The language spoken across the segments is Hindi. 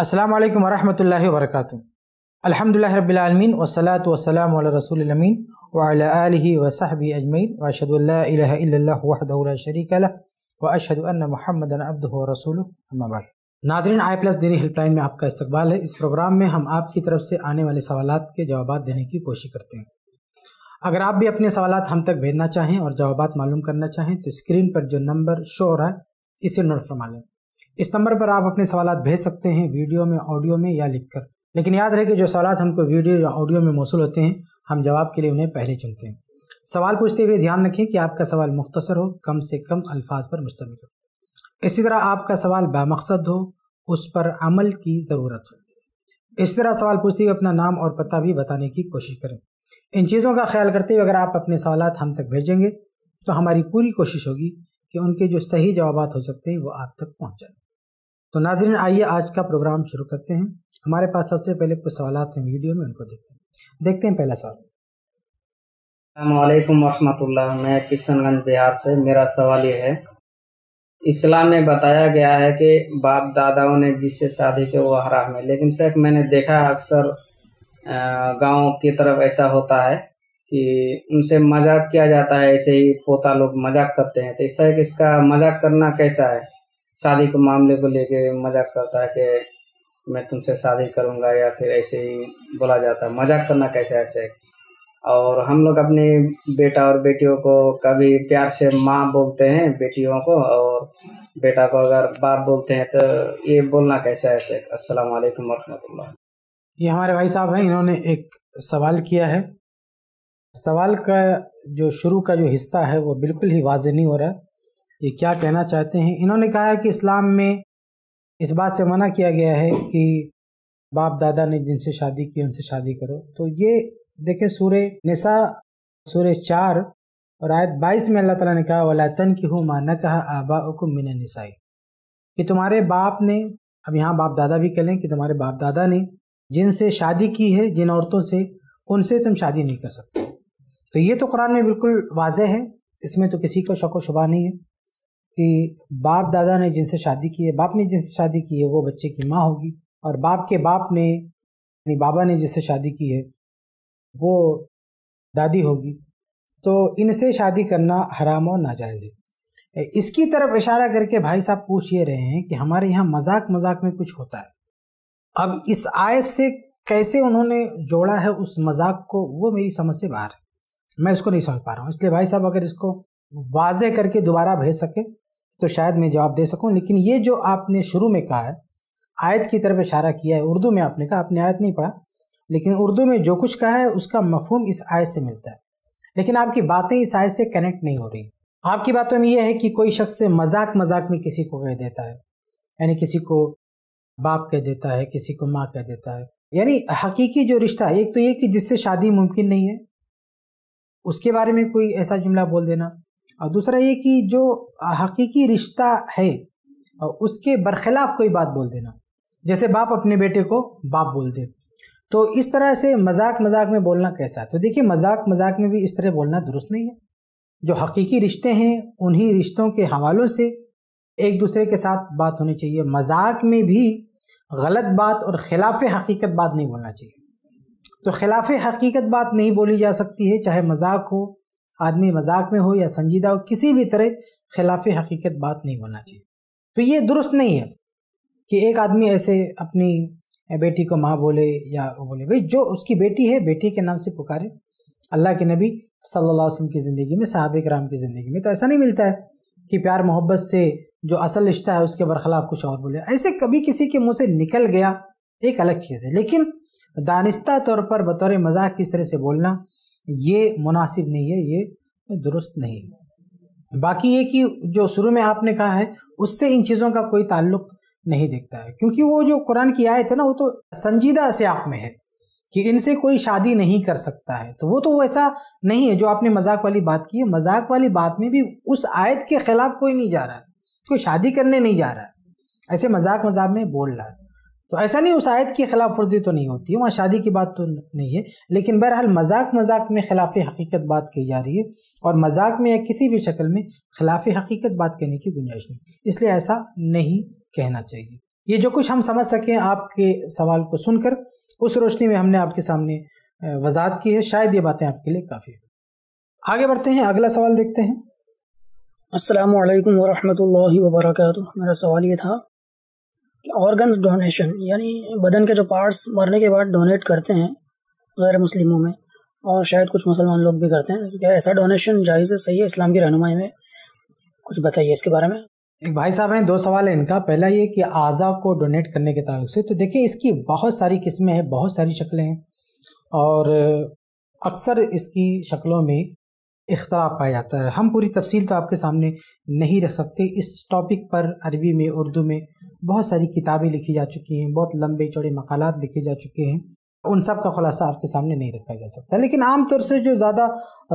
अस्सलाम वालेकुम वरहमतुल्लाहि वबरकातु अल्हम्दुलिल्लाहि रब्बिल आलमीन वस्सलातु वस्सलामु अला रसूलिल अमीन व अला आलिहि व सहबी अजमईन व अशहदु अल्ला इलाहा इल्लल्लाहु वहदहु ला शरीका लह व अशहदु अन्न मुहम्मदन अब्दुहु व रसूलुहु अम्मा बाद नाजरीन आई प्लस दीनी हेल्पलाइन में आपका इस्तकबाल है इस प्रोग्राम में हम आपकी तरफ से आने वाले सवाल के जवाब देने की कोशिश करते हैं अगर आप भी अपने सवाल हम तक भेजना चाहें और जवाब मालूम करना चाहें तो स्क्रीन पर जो नंबर शो हो रहा है इसे नोट फरमा लें इस नंबर पर आप अपने सवाल भेज सकते हैं वीडियो में ऑडियो में या लिख कर लेकिन याद रहे कि जो सवाल हमको वीडियो या ऑडियो में मौसू होते हैं हम जवाब के लिए उन्हें पहले चुनते हैं सवाल पूछते हुए ध्यान रखें कि आपका सवाल मुख्तसर हो कम से कम अल्फाज पर मुश्तम हो इसी तरह आपका सवाल बामकसद हो उस पर अमल की ज़रूरत हो इसी तरह सवाल पूछते हुए अपना नाम और पता भी बताने की कोशिश करें इन चीज़ों का ख्याल करते हुए अगर आप अपने सवाल हम तक भेजेंगे तो हमारी पूरी कोशिश होगी कि उनके जो सही जवाब हो सकते हैं वो आप तक पहुँच जाए तो नाजरन आइए आज का प्रोग्राम शुरू करते हैं हमारे पास सबसे पहले कुछ सवाल हैं वीडियो में उनको देखते हैं देखते हैं पहला सवाल अल्लाम वरहमतुल्लाह मैं किशनगंज बिहार से मेरा सवाल ये है इस्लाम में बताया गया है कि बाप दादाओं ने जिससे शादी की वो हराम है लेकिन सर मैंने देखा अक्सर गाँव की तरफ ऐसा होता है कि उनसे मजाक किया जाता है ऐसे ही पोता लोग मजाक करते हैं तो ऐसा है कि इसका मजाक करना कैसा है शादी के मामले को लेके मजाक करता है कि मैं तुमसे शादी करूंगा या फिर ऐसे ही बोला जाता है मजाक करना कैसा है ऐसे और हम लोग अपने बेटा और बेटियों को कभी प्यार से माँ बोलते हैं बेटियों को और बेटा को अगर बाप बोलते हैं तो ये बोलना कैसा है शेख असल वरहमल ये हमारे भाई साहब हैं इन्होंने एक सवाल किया है सवाल का जो शुरू का जो हिस्सा है वो बिल्कुल ही वाज नहीं हो रहा है ये क्या कहना चाहते हैं इन्होंने कहा है कि इस्लाम में इस बात से मना किया गया है कि बाप दादा ने जिनसे शादी की उनसे शादी करो तो ये देखें सूर नसा सूर चार और आयत बाईस में अल्लाह ताला ने कहा तन की हूँ माँ न कहा आबा हुकुम मिन नसाई कि तुम्हारे बाप ने अब यहाँ बाप दादा भी कह लें कि तुम्हारे बाप दादा ने जिनसे शादी की है जिन औरतों से उनसे तुम शादी नहीं कर सकते तो ये तो कुरान में बिल्कुल वाज है इसमें तो किसी का शक व शुबा नहीं है कि बाप दादा ने जिनसे शादी की है बाप ने जिनसे शादी की है वो बच्चे की माँ होगी और बाप के बाप ने यानी बाबा ने जिससे शादी की है वो दादी होगी तो इनसे शादी करना हराम और नाजायज़ है इसकी तरफ इशारा करके भाई साहब पूछ ये रहे हैं कि हमारे यहाँ मजाक मजाक में कुछ होता है अब इस आयत से कैसे उन्होंने जोड़ा है उस मजाक को वो मेरी समझ से बाहर है मैं इसको नहीं समझ पा रहा हूँ इसलिए भाई साहब अगर इसको वाजे करके दोबारा भेज सकें तो शायद मैं जवाब दे सकूँ लेकिन ये जो आपने शुरू में कहा है आयत की तरफ इशारा किया है उर्दू में आपने कहा आपने आयत नहीं पढ़ा लेकिन उर्दू में जो कुछ कहा है उसका मफहम इस आयत से मिलता है लेकिन आपकी बातें इस आयत से कनेक्ट नहीं हो रही आपकी बातों में यह है कि कोई शख्स से मजाक मजाक में किसी को कह देता है यानी किसी को बाप कह देता है किसी को माँ कह देता है यानी हकीकी जो रिश्ता है एक तो ये कि जिससे शादी मुमकिन नहीं है उसके बारे में कोई ऐसा जुमला बोल देना और दूसरा ये कि जो हकीकी रिश्ता है उसके बरखिलाफ़ कोई बात बोल देना जैसे बाप अपने बेटे को बाप बोल दे तो इस तरह से मजाक मजाक में बोलना कैसा तो देखिए मजाक मजाक में भी इस तरह बोलना दुरुस्त नहीं है जो हकीकी रिश्ते हैं उन्हीं रिश्तों के हवालों से एक दूसरे के साथ बात होनी चाहिए मजाक में भी गलत बात और खिलाफ हकीकत बात नहीं बोलना चाहिए तो खिलाफ हकीकत बात नहीं बोली जा सकती है चाहे मजाक हो आदमी मजाक में हो या संजीदा हो किसी भी तरह खिलाफ हकीकत बात नहीं बोलना चाहिए तो ये दुरुस्त नहीं है कि एक आदमी ऐसे अपनी बेटी को माँ बोले या वो बोले भाई जो उसकी बेटी है बेटी के नाम से पुकारे अल्लाह के नबी सल्लल्लाहु अलैहि वसल्लम की ज़िंदगी में साहब कराम की ज़िंदगी में तो ऐसा नहीं मिलता है कि प्यार मोहब्बत से जो असल रिश्ता है उसके बरखिलाफ़ कुछ और बोले ऐसे कभी किसी के मुँह से निकल गया एक अलग चीज़ है लेकिन दानिस्ता तौर पर बतौर मजाक किस तरह से बोलना ये मुनासिब नहीं है ये दुरुस्त नहीं है बाकी ये कि जो शुरू में आपने कहा है उससे इन चीज़ों का कोई ताल्लुक नहीं देखता है क्योंकि वो जो कुरान की आयत है ना वो तो संजीदा से आप में है कि इनसे कोई शादी नहीं कर सकता है तो वो तो वैसा नहीं है जो आपने मजाक वाली बात की है मजाक वाली बात में भी उस आयत के खिलाफ कोई नहीं जा रहा है कोई शादी करने नहीं जा रहा है ऐसे मजाक मजाक में बोल रहा है तो ऐसा नहीं उस आयत की खिलाफ वर्जी तो नहीं होती है वहाँ शादी की बात तो नहीं है लेकिन बहरहाल मजाक मजाक में खिलाफ हकीकत बात की जा रही है और मजाक में या किसी भी शक्ल में खिलाफ हकीकत बात कहने की गुंजाइश नहीं इसलिए ऐसा नहीं कहना चाहिए ये जो कुछ हम समझ सकें आपके सवाल को सुनकर उस रोशनी में हमने आपके सामने वजाहत की है शायद ये बातें आपके लिए काफ़ी हैं आगे बढ़ते हैं अगला सवाल देखते हैं असल वरहमल वर्क मेरा सवाल ये था ऑर्गन्स डोनेशन यानी बदन के जो पार्ट्स मरने के बाद डोनेट करते हैं गैर मुस्लिमों में और शायद कुछ मुसलमान लोग भी करते हैं क्या ऐसा डोनेशन जायज़ है सही है इस्लाम की रहनुमाई में कुछ बताइए इसके बारे में एक भाई साहब हैं दो सवाल है इनका पहला ये कि आज़ा को डोनेट करने के ताल्लुक से तो देखिए इसकी बहुत सारी किस्में हैं बहुत सारी शक्लें हैं और अक्सर इसकी शक्लों में इख्तलाफ पाया जाता है हम पूरी तफसील तो आपके सामने नहीं रख सकते इस टॉपिक पर अरबी में उर्दू में बहुत सारी किताबें लिखी जा चुकी हैं बहुत लंबे चौड़े मकालत लिखे जा चुके हैं उन सब का खुलासा आपके सामने नहीं रखा जा सकता लेकिन आमतौर से जो ज़्यादा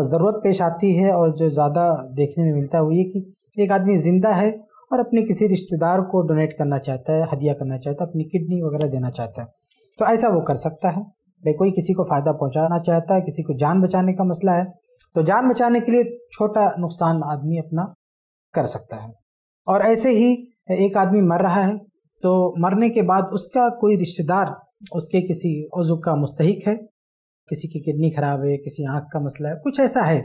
ज़रूरत पेश आती है और जो ज़्यादा देखने में मिलता है वो ये कि एक आदमी ज़िंदा है और अपने किसी रिश्तेदार को डोनेट करना चाहता है हदिया करना चाहता है अपनी किडनी वगैरह देना चाहता है तो ऐसा वो कर सकता है भाई कोई किसी को फ़ायदा पहुंचाना चाहता है किसी को जान बचाने का मसला है तो जान बचाने के लिए छोटा नुकसान आदमी अपना कर सकता है और ऐसे ही एक आदमी मर रहा है तो मरने के बाद उसका कोई रिश्तेदार उसके किसी अज़ु का मुस्तक है किसी की किडनी ख़राब है किसी आँख का मसला है कुछ ऐसा है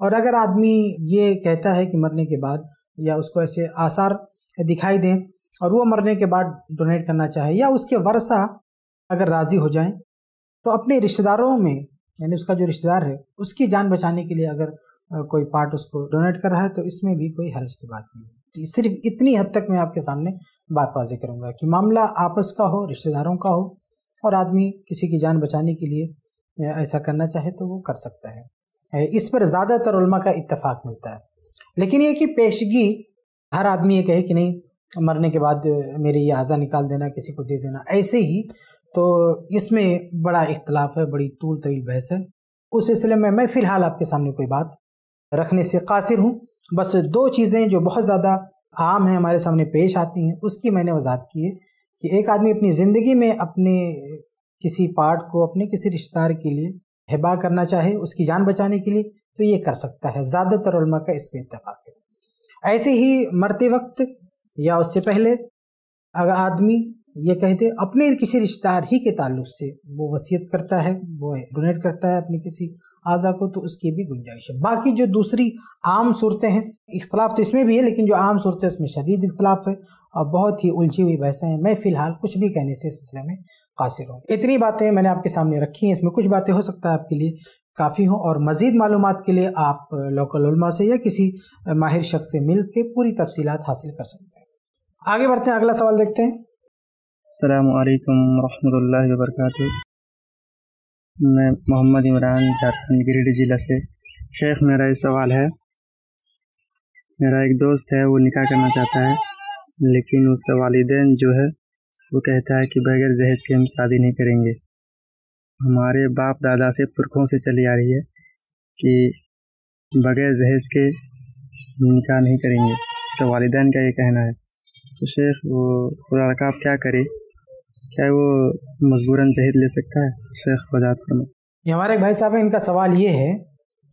और अगर आदमी ये कहता है कि मरने के बाद या उसको ऐसे आसार दिखाई दें और वो मरने के बाद डोनेट करना चाहे या उसके वर्षा अगर राज़ी हो जाएं तो अपने रिश्तेदारों में यानी उसका जो रिश्तेदार है उसकी जान बचाने के लिए अगर कोई पार्ट उसको डोनेट कर रहा है तो इसमें भी कोई हर्ज की बात नहीं है सिर्फ इतनी हद तक मैं आपके सामने बात वाजी करूँगा कि मामला आपस का हो रिश्तेदारों का हो और आदमी किसी की जान बचाने के लिए ऐसा करना चाहे तो वो कर सकता है इस पर ज़्यादातर का इतफाक़ मिलता है लेकिन ये कि पेशगी हर आदमी ये कहे कि नहीं मरने के बाद मेरे ये आज़ा निकाल देना किसी को दे देना ऐसे ही तो इसमें बड़ा इख्तलाफ है बड़ी तूल तवील बहस है उस सिलसिले में मैं फ़िलहाल आपके सामने कोई बात रखने से कासिर हूँ बस दो चीज़ें जो बहुत ज़्यादा आम हैं हमारे सामने पेश आती हैं उसकी मैंने वजात की है कि एक आदमी अपनी ज़िंदगी में अपने किसी पार्ट को अपने किसी रिश्तेदार के लिए हिबा करना चाहे उसकी जान बचाने के लिए तो ये कर सकता है ज़्यादातर का इस पर इतफाक़ है ऐसे ही मरते वक्त या उससे पहले अगर आदमी ये कहते अपने किसी रिश्तेदार ही के ताल्लुक से वो वसीयत करता है वो डोनेट करता है अपने किसी आज़ा को तो उसकी भी गुंजाइश है बाकी जो दूसरी आम सूरतें हैं इख्तलाफ तो इसमें भी है लेकिन जो आम सूरतें उसमें शदीद इख्तलाफ है और बहुत ही उलझी हुई बहसें हैं मैं फ़िलहाल कुछ भी कहने से सिलसिले में कासिर हूँ इतनी बातें मैंने आपके सामने रखी हैं इसमें कुछ बातें हो सकता है आपके लिए काफ़ी हों और मज़ीद मालूम के लिए आप लोकल से या किसी माहिर शख्स से मिल के पूरी तफसीत हासिल कर सकते हैं आगे बढ़ते हैं अगला सवाल देखते हैं अल्लाम वरहमल वर्का मैं मोहम्मद इमरान झारखंड गिरिडीह ज़िला से शेख मेरा ये सवाल है मेरा एक दोस्त है वो निकाह करना चाहता है लेकिन उसका वालदेन जो है वो कहता है कि बगैर जहेज के हम शादी नहीं करेंगे हमारे बाप दादा से पुरखों से चली आ रही है कि बगैर जहेज के निकाह नहीं करेंगे उसका वालदेन का ये कहना है तो शेख वो लड़का आप क्या करें क्या वो मजबूरन जहेद ले सकता है शेख वजात फरमा ये हमारे भाई साहब इनका सवाल ये है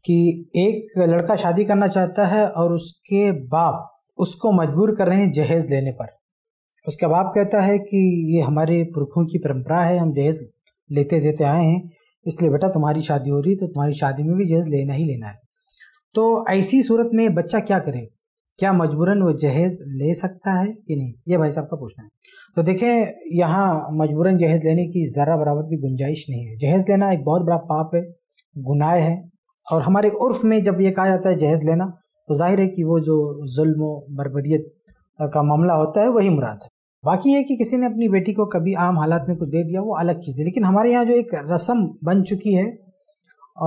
कि एक लड़का शादी करना चाहता है और उसके बाप उसको मजबूर कर रहे हैं जहेज लेने पर उसका बाप कहता है कि ये हमारे पुरखों की परंपरा है हम जहेज लेते देते आए हैं इसलिए बेटा तुम्हारी शादी हो रही तो तुम्हारी शादी में भी जहेज लेना ही लेना है तो ऐसी सूरत में बच्चा क्या करे क्या मजबूरन वो जहेज ले सकता है कि नहीं ये भाई साहब का पूछना है तो देखें यहाँ मजबूरन जहेज लेने की ज़रा बराबर भी गुंजाइश नहीं है जहेज लेना एक बहुत बड़ा पाप है गुनाह है और हमारे उर्फ में जब ये कहा जाता है जहेज लेना तो जाहिर है कि वो जो जुल्म बरबरीत का मामला होता है वही मुराद है बाकी है कि किसी ने अपनी बेटी को कभी आम हालात में कुछ दे दिया वो अलग चीज़ है लेकिन हमारे यहाँ जो एक रस्म बन चुकी है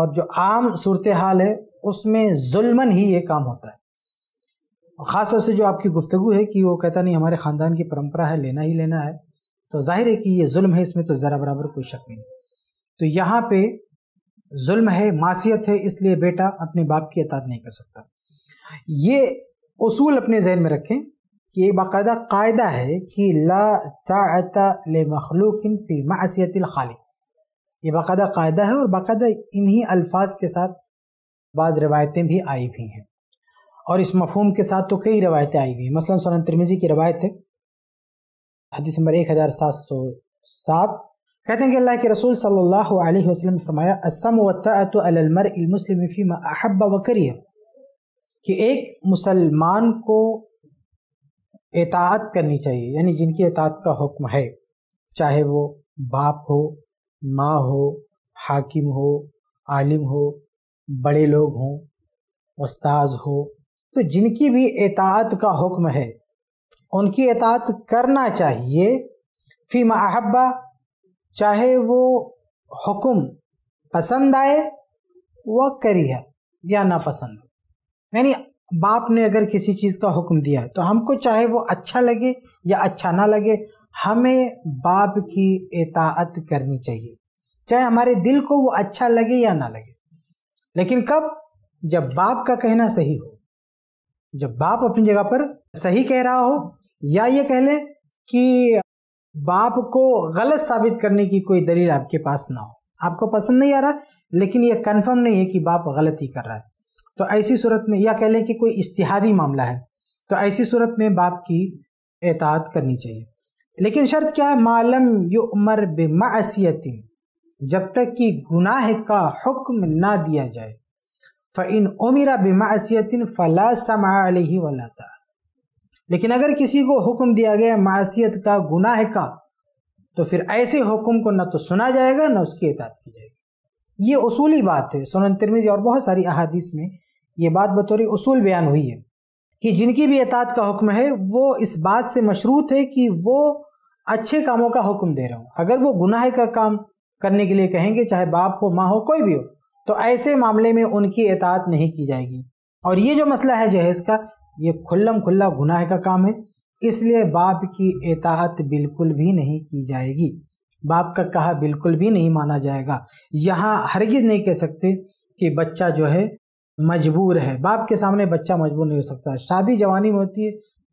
और जो आम सूरत हाल है उसमें जुल्मन ही ये काम होता है ख़ासतौर से जो आपकी गुफ्तु है कि वो कहता नहीं हमारे ख़ानदान की परंपरा है लेना ही लेना है तो जाहिर है कि ये जुल्म है इसमें तो ज़रा बराबर कोई शक नहीं तो यहाँ पे जुल्म है मासीत है इसलिए बेटा अपने बाप की अतात नहीं कर सकता ये उसूल अपने जहन में रखें कि ये बाकायदा कायदा है कि ला ताता ले मखलूकिन फ़ी मासीत खाली ये बाकायदा कायदा है और बाकायदा इन्हीं अल्फाज के साथ बाज़ रवायतें भी आई भी हैं और इस मफहम के साथ तो कई रवायतें आई हुई मसलन सोन तिरमिजी की रवायत है हदीस नंबर एक हज़ार सात सौ सात कहते हैं कि अल्लाह के रसूल सल्लल्लाहु अलैहि वसल्लम ने फरमाया असम वतमरमस्लिम फ़ीमा अहब्बा कि एक मुसलमान को एतात करनी चाहिए यानी जिनकी एतात का हुक्म है चाहे वो बाप हो माँ हो हाकिम हो आलिम हो बड़े लोग हों उस्ताज हो तो जिनकी भी एतात का हुक्म है उनकी एतात करना चाहिए फी महब्बा चाहे वो हुक्म पसंद आए व है या नापसंद हो यानी बाप ने अगर किसी चीज़ का हुक्म दिया तो हमको चाहे वो अच्छा लगे या अच्छा ना लगे हमें बाप की एतात करनी चाहिए चाहे हमारे दिल को वो अच्छा लगे या ना लगे लेकिन कब जब बाप का कहना सही हो जब बाप अपनी जगह पर सही कह रहा हो या ये कह लें कि बाप को गलत साबित करने की कोई दलील आपके पास ना हो आपको पसंद नहीं आ रहा लेकिन यह कंफर्म नहीं है कि बाप गलत ही कर रहा है तो ऐसी सूरत में या कह लें कि कोई इश्तिहादी मामला है तो ऐसी सूरत में बाप की एतात करनी चाहिए लेकिन शर्त क्या है मालम यु बे बेमासीतिन जब तक कि गुनाह का हुक्म ना दिया जाए फ़ैन उमिरा बेमासीतिन फ़ला समाही वलाता लेकिन अगर किसी को हुक्म दिया गया मासीत का गुनाह का तो फिर ऐसे हुक्म को ना तो सुना जाएगा ना उसकी एतात की जाएगी ये उसूली बात है सोन तिरमिज और बहुत सारी अहादीस में ये बात बतौर उसूल बयान हुई है कि जिनकी भी एतात का हुक्म है वो इस बात से मशरूत है कि वो अच्छे कामों का हुक्म दे रहा हो अगर वो गुनाह का काम करने के लिए कहेंगे चाहे बाप हो माँ हो कोई भी हो तो ऐसे मामले में उनकी एतात नहीं की जाएगी और ये जो मसला है जहेज का ये खुल्लम खुल्ला गुनाह का काम है इसलिए बाप की एतात बिल्कुल भी नहीं की जाएगी बाप का कहा बिल्कुल भी नहीं माना जाएगा यहाँ हरगिज़ नहीं कह सकते कि बच्चा जो है मजबूर है बाप के सामने बच्चा मजबूर नहीं हो सकता शादी जवानी में होती है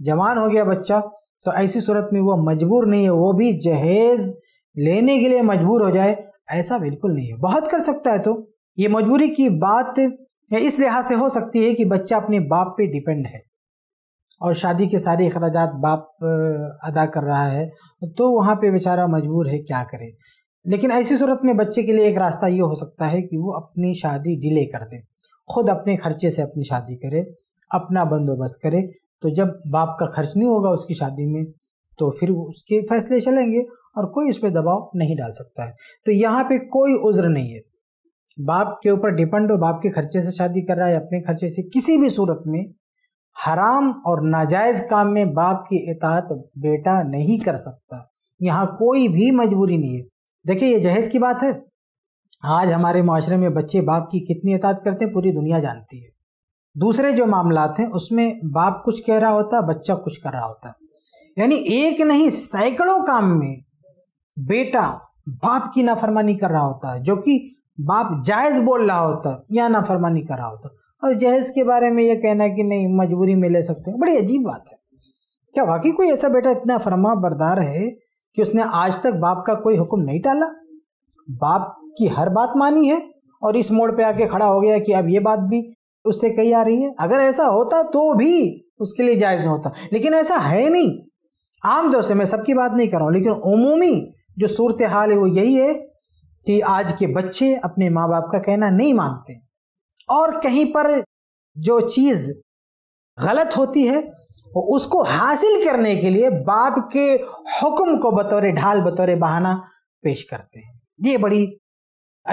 जवान हो गया बच्चा तो ऐसी सूरत में वो मजबूर नहीं है वो भी जहेज़ लेने के लिए मजबूर हो जाए ऐसा बिल्कुल नहीं है बहुत कर सकता है तो ये मजबूरी की बात इस लिहाज से हो सकती है कि बच्चा अपने बाप पे डिपेंड है और शादी के सारे अखराज बाप अदा कर रहा है तो वहाँ पे बेचारा मजबूर है क्या करे लेकिन ऐसी सूरत में बच्चे के लिए एक रास्ता ये हो सकता है कि वो अपनी शादी डिले कर दे खुद अपने खर्चे से अपनी शादी करे अपना बंदोबस्त करे तो जब बाप का खर्च नहीं होगा उसकी शादी में तो फिर उसके फैसले चलेंगे और कोई उस पर दबाव नहीं डाल सकता है तो यहाँ पे कोई उज्र नहीं है बाप के ऊपर डिपेंड हो बाप के खर्चे से शादी कर रहा है अपने खर्चे से किसी भी सूरत में हराम और नाजायज़ काम में बाप की इतात बेटा नहीं कर सकता यहाँ कोई भी मजबूरी नहीं है देखिए ये जहेज़ की बात है आज हमारे माशरे में बच्चे बाप की कितनी इतात करते हैं पूरी दुनिया जानती है दूसरे जो मामलात हैं उसमें बाप कुछ कह रहा होता बच्चा कुछ कर रहा होता यानी एक नहीं सैकड़ों काम में बेटा बाप की नाफरमानी कर रहा होता है जो कि बाप जायज़ बोल रहा होता या फरमानी कर रहा होता और जहेज के बारे में यह कहना कि नहीं मजबूरी में ले सकते हैं बड़ी अजीब बात है क्या वाकई कोई ऐसा बेटा इतना फरमा बरदार है कि उसने आज तक बाप का कोई हुक्म नहीं टाला बाप की हर बात मानी है और इस मोड़ पे आके खड़ा हो गया कि अब ये बात भी उससे कही आ रही है अगर ऐसा होता तो भी उसके लिए जायज़ नहीं होता लेकिन ऐसा है नहीं आम से मैं सबकी बात नहीं कर रहा हूँ लेकिन उमूमी जो सूरत हाल है वो यही है कि आज के बच्चे अपने माँ बाप का कहना नहीं मानते और कहीं पर जो चीज़ गलत होती है उसको हासिल करने के लिए बाप के हुक्म को बतौर ढाल बतौर बहाना पेश करते हैं ये बड़ी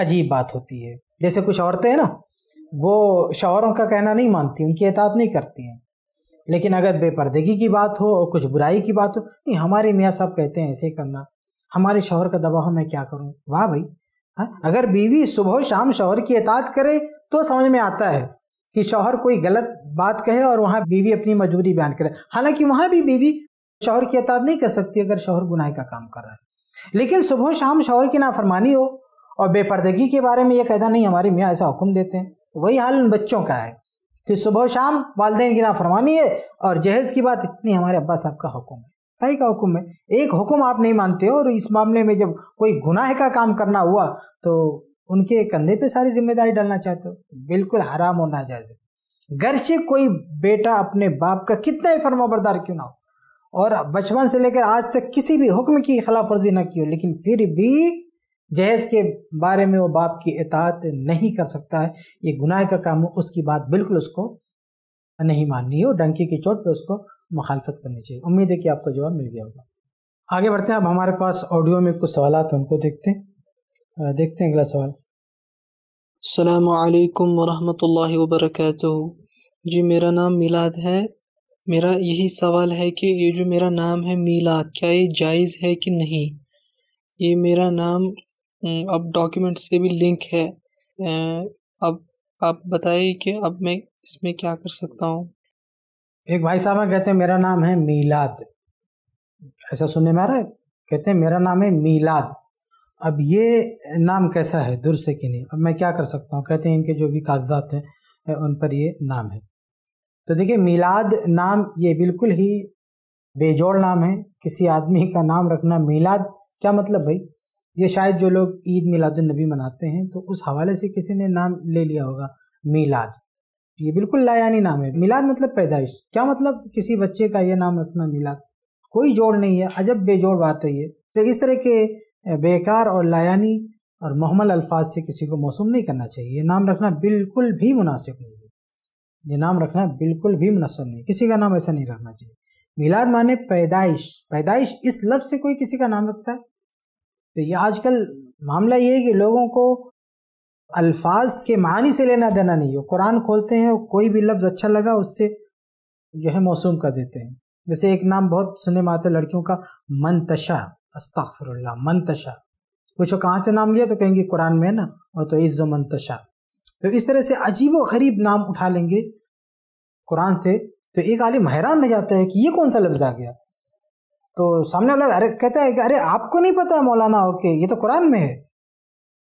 अजीब बात होती है जैसे कुछ औरतें हैं ना वो शौहरों का कहना नहीं मानती उनकी एतात नहीं करती हैं लेकिन अगर बेपर्दगी की बात हो और कुछ बुराई की बात हो नहीं हमारे मियाँ साहब कहते हैं ऐसे करना हमारे शोहर का दबाव मैं क्या करूं वाह भाई हा? अगर बीवी सुबह शाम शोहर की एतात करे तो समझ में आता है कि शोहर कोई गलत बात कहे और वहाँ बीवी अपनी मजबूरी बयान करे हालांकि वहाँ भी बीवी शोहर की एतात नहीं कर सकती अगर शोहर गुनाह का काम कर रहा है लेकिन सुबह शाम शोहर की नाफरमानी हो और बेपर्दगी के बारे में ये कहना नहीं हमारे मियाँ ऐसा हुक्म देते हैं तो वही हाल उन बच्चों का है कि सुबह शाम वालदेन की नाफरमानी है और जहेज़ की बात नहीं हमारे अब्बा साहब का हुक्म है काई का हुक्म है एक हुक्म आप नहीं मानते हो और इस मामले में जब कोई गुनाह का काम करना हुआ तो उनके कंधे पे सारी जिम्मेदारी डालना चाहते हो बिल्कुल हराम और नाजायज है गरचे कोई बेटा अपने बाप का कितना ही फर्मा क्यों ना हो और बचपन से लेकर आज तक किसी भी हुक्म की खिलाफ वर्जी ना की हो लेकिन फिर भी जहेज के बारे में वो बाप की एतात नहीं कर सकता है ये गुनाह का काम हो उसकी बात बिल्कुल उसको नहीं माननी हो डंकी की चोट पे उसको मुखालफत करनी चाहिए उम्मीद है कि आपको जवाब मिल गया होगा आगे बढ़ते हैं अब हमारे पास ऑडियो में कुछ सवाल हैं उनको देखते हैं देखते हैं अगला सवाल अलकुम वरहमतुल्लाहि वबरकातुहू जी मेरा नाम मिलाद है मेरा यही सवाल है कि ये जो मेरा नाम है मिलाद क्या ये जायज़ है कि नहीं ये मेरा नाम अब डॉक्यूमेंट से भी लिंक है अब आप बताइए कि अब मैं इसमें क्या कर सकता हूँ एक भाई साहब हैं कहते हैं मेरा नाम है मीलाद ऐसा सुनने में आ रहा है कहते हैं मेरा नाम है मीलाद अब ये नाम कैसा है दूर से कि नहीं अब मैं क्या कर सकता हूँ कहते हैं इनके जो भी कागजात हैं उन पर ये नाम है तो देखिए मीलाद नाम ये बिल्कुल ही बेजोड़ नाम है किसी आदमी का नाम रखना मीलाद क्या मतलब भाई ये शायद जो लोग ईद मिलादुलनबी मनाते हैं तो उस हवाले से किसी ने नाम ले लिया होगा मीलाद ये बिल्कुल लायानी नाम है मिलाद मतलब पैदाइश क्या मतलब किसी बच्चे का ये नाम रखना मिलाद कोई जोड़ नहीं है अजब बेजोड़ बात है ये तो इस तरह के बेकार और लायानी और महमल अल्फाज से किसी को मौसम नहीं करना चाहिए ये नाम रखना बिल्कुल भी मुनासिब नहीं है ये नाम रखना बिल्कुल भी मुनासिब नहीं किसी का नाम ऐसा नहीं रखना चाहिए मिलाद माने पैदाइश पैदाइश इस लफ्ज़ से कोई किसी का नाम रखता है तो ये आजकल मामला ये है कि लोगों को अल्फाज के मानी से लेना देना नहीं हो कुरान खोलते हैं कोई भी लफ्ज़ अच्छा लगा उससे जो है मौसूम कर देते हैं जैसे एक नाम बहुत सुनने में आता है लड़कियों का मनतशा अस्तफ़रल्ला मनतशा पूछो कहाँ से नाम लिया तो कहेंगे कुरान में है ना और तो इज़्ज़ो मनतशा तो इस तरह से अजीब व गरीब नाम उठा लेंगे कुरान से तो एक आलिम हैरान रह जाता है कि ये कौन सा लफ्ज़ आ गया तो सामने वाला अरे कहता है कि अरे आपको नहीं पता मौलाना ओके ये तो कुरान में है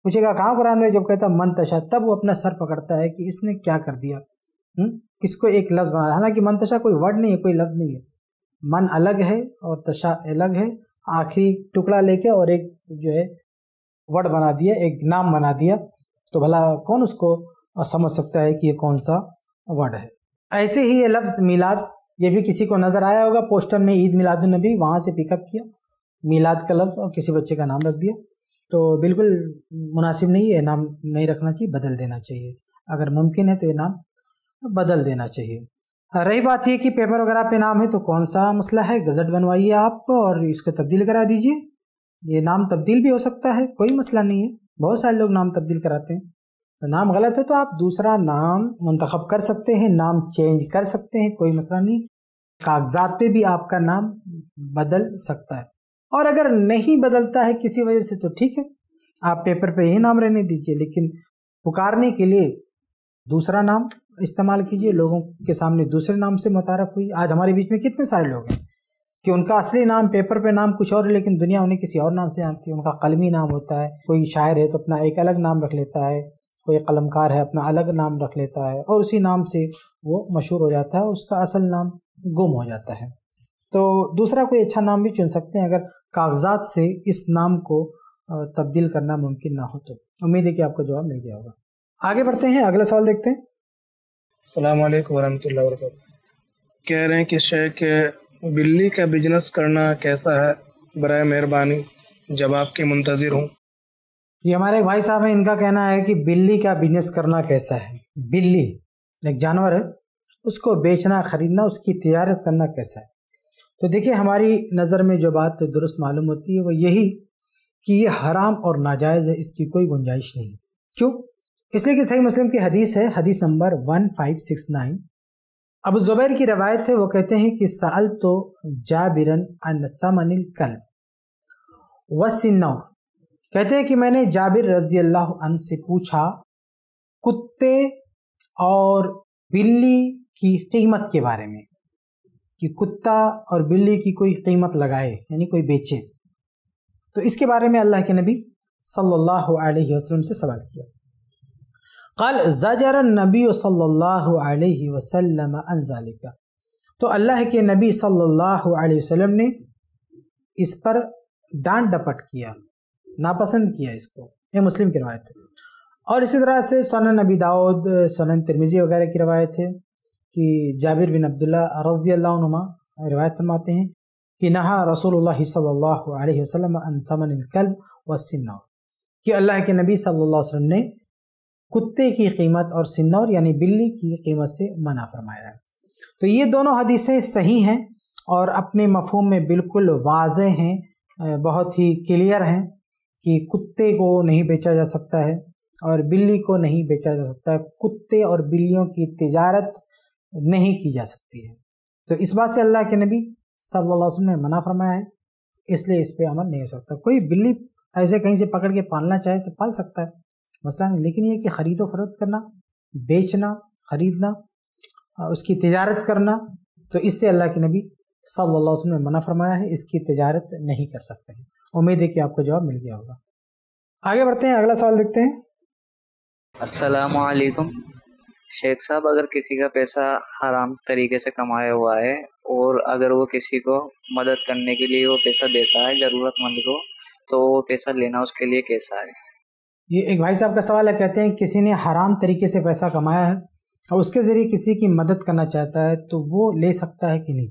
पूछेगा कहाँ कुरान में जब कहता मन तशा तब वो अपना सर पकड़ता है कि इसने क्या कर दिया हुँ? हम्म? किसको एक लफ्ज़ बना हालांकि मन तशा कोई वर्ड नहीं है कोई लफ्ज़ नहीं है मन अलग है और तशा अलग है आखिरी टुकड़ा लेके और एक जो है वर्ड बना दिया एक नाम बना दिया तो भला कौन उसको समझ सकता है कि ये कौन सा वर्ड है ऐसे ही ये लफ्ज़ मिलाद ये भी किसी को नज़र आया होगा पोस्टर में ईद मिलादुलनबी वहाँ से पिकअप किया मिलाद का लफ्ज़ और किसी बच्चे का नाम रख दिया तो बिल्कुल मुनासिब नहीं है नाम नहीं रखना चाहिए बदल देना चाहिए अगर मुमकिन है तो ये नाम बदल देना चाहिए हाँ, रही बात यह कि पेपर वगैरह पे नाम है तो कौन सा मसला है गज़ट बनवाइए आप और इसको तब्दील करा दीजिए ये नाम तब्दील भी हो सकता है कोई मसला नहीं है बहुत सारे लोग नाम तब्दील कराते हैं तो नाम गलत है तो आप दूसरा नाम मंतखब कर सकते हैं नाम चेंज कर सकते हैं कोई मसला नहीं कागजात पे भी आपका नाम बदल सकता है और अगर नहीं बदलता है किसी वजह से तो ठीक है आप पेपर पे यही नाम रहने दीजिए लेकिन पुकारने के लिए दूसरा नाम इस्तेमाल कीजिए लोगों के सामने दूसरे नाम से मुतारफ़ हुई आज हमारे बीच में कितने सारे लोग हैं कि उनका असली नाम पेपर पे नाम कुछ और है लेकिन दुनिया उन्हें किसी और नाम से जानती है उनका कलमी नाम होता है कोई शायर है तो अपना एक अलग नाम रख लेता है कोई कलमकार है अपना अलग नाम रख लेता है और उसी नाम से वो मशहूर हो जाता है उसका असल नाम गुम हो जाता है तो दूसरा कोई अच्छा नाम भी चुन सकते हैं अगर कागजात से इस नाम को तब्दील करना मुमकिन ना हो तो उम्मीद है कि आपको जवाब मिल गया होगा आगे बढ़ते हैं अगला सवाल देखते हैं सलामकुम वरहमतुल्लाह वरक कह रहे हैं कि शेख बिल्ली का बिजनेस करना कैसा है बर मेहरबानी जवाब के मुंतज़र हूँ ये हमारे भाई साहब हैं इनका कहना है कि बिल्ली का बिजनेस करना कैसा है बिल्ली एक जानवर है उसको बेचना खरीदना उसकी तजारत करना कैसा है तो देखिए हमारी नज़र में जो बात दुरुस्त मालूम होती है वो यही कि ये हराम और नाजायज़ है इसकी कोई गुंजाइश नहीं क्यों इसलिए कि सही मुस्लिम की हदीस है हदीस number one five six nine अब ज़ुबैर की रवायत है वो कहते हैं कि साल तो जाबिरन अनतमनिल कल वसिनौ कहते हैं कि मैंने जाबिर रजी अल्लाह से पूछा कुत्ते और बिल्ली की कीमत के बारे में कि कुत्ता और बिल्ली की कोई कीमत लगाए यानी कोई बेचे तो इसके बारे में अल्लाह के नबी सल्लल्लाहु अलैहि वसल्लम से सवाल किया कल जजर नबी सल्लल्लाहु अलैहि वसल्लम अनजालिका तो अल्लाह के नबी सल्लल्लाहु अलैहि वसल्लम ने इस पर डांट डपट किया नापसंद किया इसको ये मुस्लिम की रवायत है और इसी तरह से सोन नबी दाऊद सोन तिरमिजी वगैरह की रवायत है कि जाबिर बिन अब्दुल्ला रज़ी अल्लाहनुमा रिवायत फरमाते हैं कि नहा रसूल सल्ला वसम कल्ब कि अल्लाह के नबी सल्लल्लाहु अलैहि वसल्लम ने कुत्ते की कीमत और सिन्नौर यानी बिल्ली की कीमत से मना फरमाया है तो ये दोनों हदीसें सही हैं और अपने मफहम में बिल्कुल वाज हैं बहुत ही क्लियर हैं कि कुत्ते को नहीं बेचा जा सकता है और बिल्ली को नहीं बेचा जा सकता है कुत्ते और बिल्लियों की तजारत नहीं की जा सकती है तो इस बात से अल्लाह के नबी सल्लल्लाहु अलैहि वसल्लम ने मना फरमाया है इसलिए इस पर अमल नहीं हो सकता कोई बिल्ली ऐसे कहीं से पकड़ के पालना चाहे तो पाल सकता है मसला नहीं लेकिन ये कि ख़रीदो फरोख्त करना बेचना ख़रीदना उसकी तजारत करना तो इससे अल्लाह के नबी सल्लल्लाहु अलैहि वसल्लम ने मना फरमाया है इसकी तजारत नहीं कर सकते हैं उम्मीद है कि आपको जवाब मिल गया होगा आगे बढ़ते हैं अगला सवाल देखते हैं असलकम शेख साहब अगर किसी का पैसा हराम तरीके से कमाया हुआ है और अगर वो किसी को मदद करने के लिए वो पैसा देता है ज़रूरतमंद को तो वो पैसा लेना उसके लिए कैसा है ये एक भाई साहब का सवाल है कहते हैं किसी ने हराम तरीके से पैसा कमाया है और उसके ज़रिए किसी की मदद करना चाहता है तो वो ले सकता है कि नहीं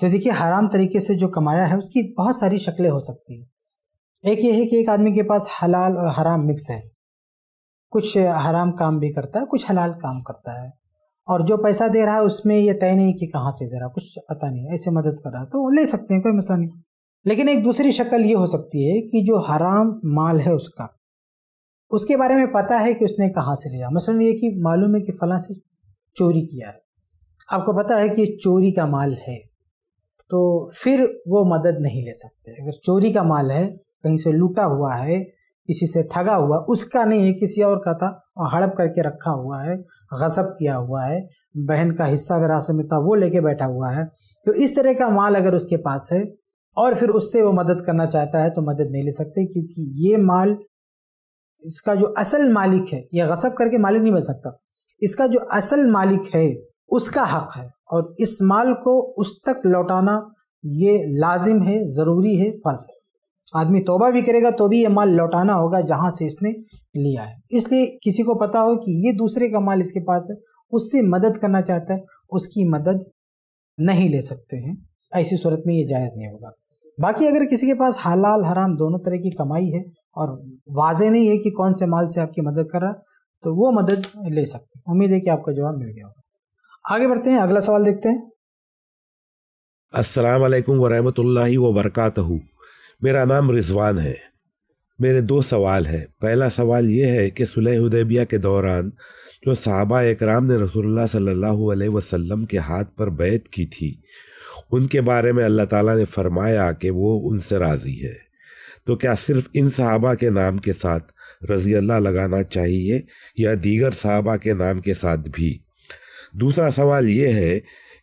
तो देखिए हराम तरीके से जो कमाया है उसकी बहुत सारी शक्लें हो सकती हैं एक ये है कि एक आदमी के पास हलाल और हराम मिक्स है कुछ हराम काम भी करता है कुछ हलाल काम करता है और जो पैसा दे रहा है उसमें ये तय नहीं कि कहाँ से दे रहा कुछ पता नहीं ऐसे मदद कर रहा है तो ले सकते हैं कोई मसला नहीं लेकिन एक दूसरी शक्ल ये हो सकती है कि जो हराम माल है उसका उसके बारे में पता है कि उसने कहाँ से लिया मसलन ये कि मालूम है कि फला से चोरी किया है आपको पता है कि ये चोरी का माल है तो फिर वो मदद नहीं ले सकते अगर चोरी का माल है कहीं से लूटा हुआ है किसी से ठगा हुआ उसका नहीं है किसी और का था और हड़प करके रखा हुआ है गसब किया हुआ है बहन का हिस्सा विरासत में था वो लेके बैठा हुआ है तो इस तरह का माल अगर उसके पास है और फिर उससे वो मदद करना चाहता है तो मदद नहीं ले सकते क्योंकि ये माल इसका जो असल मालिक है यह गसब करके मालिक नहीं बन सकता इसका जो असल मालिक है उसका हक है और इस माल को उस तक लौटाना ये लाजिम है ज़रूरी है फ़र्ज है आदमी तोबा भी करेगा तो भी ये माल लौटाना होगा जहाँ से इसने लिया है इसलिए किसी को पता हो कि ये दूसरे का माल इसके पास है उससे मदद करना चाहता है उसकी मदद नहीं ले सकते हैं ऐसी सूरत में ये जायज़ नहीं होगा बाकी अगर किसी के पास हलाल हराम दोनों तरह की कमाई है और वाजे नहीं है कि कौन से माल से आपकी मदद कर रहा तो वो मदद ले सकते हैं उम्मीद है कि आपका जवाब मिल गया होगा आगे बढ़ते हैं अगला सवाल देखते हैं असलकम वरहमल वर्का मेरा नाम रिजवान है मेरे दो सवाल हैं पहला सवाल ये है कि सुलह हुदैबिया के दौरान जो साहबा इकराम ने रसोल्ला सल्ह वसम के हाथ पर बैत की थी उनके बारे में अल्लाह ताला ने फरमाया कि वो उनसे राज़ी है तो क्या सिर्फ इन साहबा के नाम के साथ रजी अल्लाह लगाना चाहिए या दीगर साहबा के नाम के साथ भी दूसरा सवाल ये है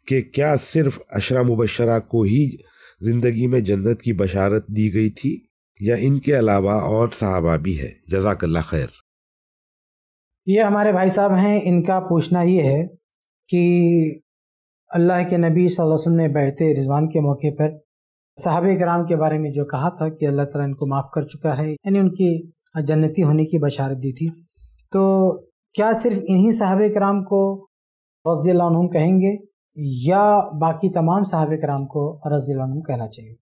कि क्या सिर्फ अशरा मुबशरा को ही ज़िंदगी में जन्नत की बशारत दी गई थी या इनके अलावा और साहबा भी है जजाकल्ला खैर ये हमारे भाई साहब हैं इनका पूछना ये है कि अल्लाह के नबी वसल्लम ने बहते रिजवान के मौके पर साहब कराम के बारे में जो कहा था कि अल्लाह ताला इनको माफ़ कर चुका है यानी उनकी जन्नती होने की बशारत दी थी तो क्या सिर्फ इन्हीं साहब कराम को रज़ी कहेंगे या बाकी तमाम साहब कराम को रज़ीम कहना चाहिए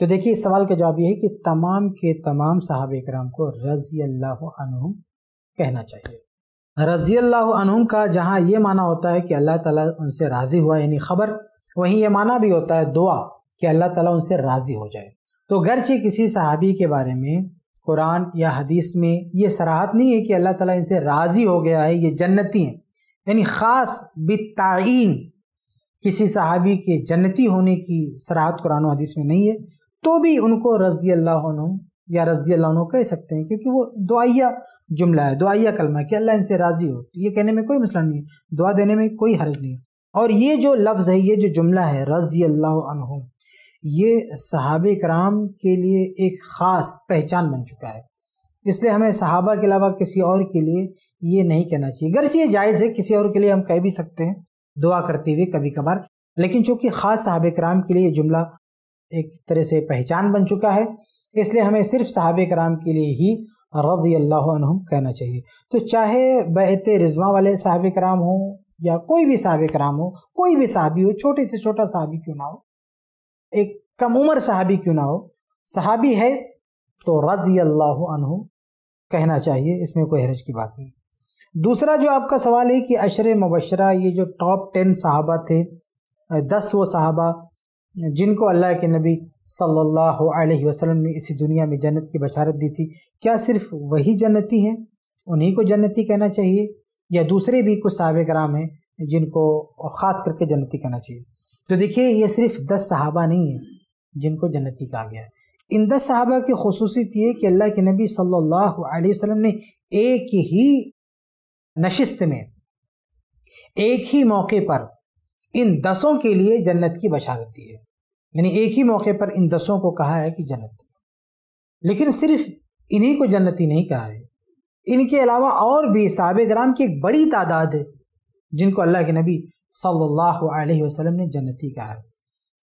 तो देखिए इस सवाल का जवाब यह है कि तमाम के तमाम साहब कराम को रज़ी अल्लाह कहना चाहिए रज़ी अल्लाह का जहाँ ये माना होता है कि अल्लाह ताला उनसे राज़ी हुआ यानी ख़बर वहीं ये माना भी होता है दुआ कि अल्लाह ताला उनसे राज़ी हो जाए तो गरचे किसी सहाबी के बारे में कुरान या हदीस में ये सराहत नहीं है कि अल्लाह ताला इनसे राज़ी हो गया है ये जन्नती हैं यानी ख़ास बिताइन किसी सहाबी के जन्नती होने की सराहत कुरान हदीस में नहीं है तो भी उनको रजी अल्लाह या रजी अल्लाह कह सकते हैं क्योंकि वो दुआया जुमला है दुआया कलमा है कि अल्लाह इनसे राज़ी हो ये कहने में कोई मसला नहीं है दुआ देने में कोई हर्ज नहीं और ये जो लफ्ज़ है ये जो जुमला है रजी अल्लाह ये सहाब कराम के लिए एक ख़ास पहचान बन चुका है इसलिए हमें सहाबा के अलावा किसी और के लिए ये नहीं कहना चाहिए अगर ये जायज़ है किसी और के लिए हम कह भी सकते हैं दुआ करते हुए कभी कभार लेकिन चूंकि ख़ास साहब कराम के लिए जुमला एक तरह से पहचान बन चुका है इसलिए हमें सिर्फ साहब कराम के लिए ही रजी अल्लाह कहना चाहिए तो चाहे बहते रिजवा वाले साहब कराम हो या कोई भी साहब कराम हो कोई भी साहबी हो छोटे से छोटा साहबी क्यों ना हो एक कम उम्र साहबी क्यों ना हो सहाबी है तो रजी अल्लाह कहना चाहिए इसमें कोई हरज की बात नहीं दूसरा जो आपका सवाल है कि अशर मुबशरा ये जो टॉप टेन साहबा थे दस वो साहबा जिनको अल्लाह के नबी सल्लल्लाहु अलैहि वसल्लम ने इसी दुनिया में जन्नत की बशारत दी थी क्या सिर्फ वही जन्नती हैं उन्हीं को जन्नती कहना चाहिए या दूसरे भी कुछ साहब कराम हैं जिनको ख़ास करके जन्नती कहना चाहिए तो देखिए ये सिर्फ दस साहबा नहीं हैं जिनको जन्नती कहा गया है इन दस साहबा की खसूसियत ये कि अल्लाह के नबी सल्लल्लाहु अलैहि वसल्लम ने एक ही नशिस्त में एक ही मौके पर इन दसों के लिए जन्नत की बशारत दी है यानी एक ही मौके पर इन दसों को कहा है कि जन्नत लेकिन सिर्फ इन्हीं को जन्नती नहीं कहा है इनके अलावा और भी साहब ग्राम की एक बड़ी तादाद है जिनको अल्लाह के नबी सल्लल्लाहु अलैहि वसल्लम ने जन्नती कहा है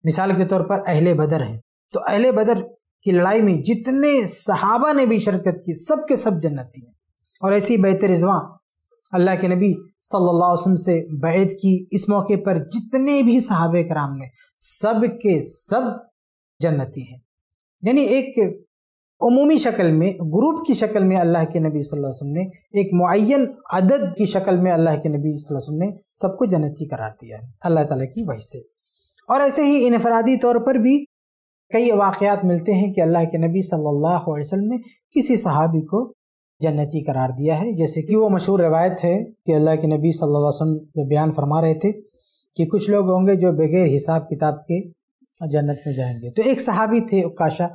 मिसाल के तौर पर अहले बदर हैं तो अहले बदर की लड़ाई में जितने सहाबा ने भी शिरकत की सब के सब जन्नती हैं और ऐसी बेहतर रिजवा अल्लाह के नबी सल्लल्लाहु अलैहि वसल्लम से बैत की इस मौके पर जितने भी सहाब कराम ने सब के सब जन्नती हैं यानी एक अमूमी शक्ल में ग्रुप की शक्ल में अल्लाह के नबी सल्लल्लाहु अलैहि वसल्लम ने एक मुन अदद की शक्ल में अल्लाह के नबी सल्लल्लाहु अलैहि वसल्लम ने सबको जन्नती करार दिया है अल्लाह ताला की वही से और ऐसे ही इनफरादी तौर पर भी कई वाक़ मिलते हैं कि अल्लाह के नबी सल्लल्लाहु अलैहि वसल्लम ने किसी सहाबी को जन्नती करार दिया है जैसे कि वो मशहूर रवायत है कि अल्लाह के नबी सल्लल्लाहु अलैहि वसल्लम जो बयान फरमा रहे थे कि कुछ लोग होंगे जो बगैर हिसाब किताब के जन्नत में जाएंगे तो एक सहाबी थे उकाशा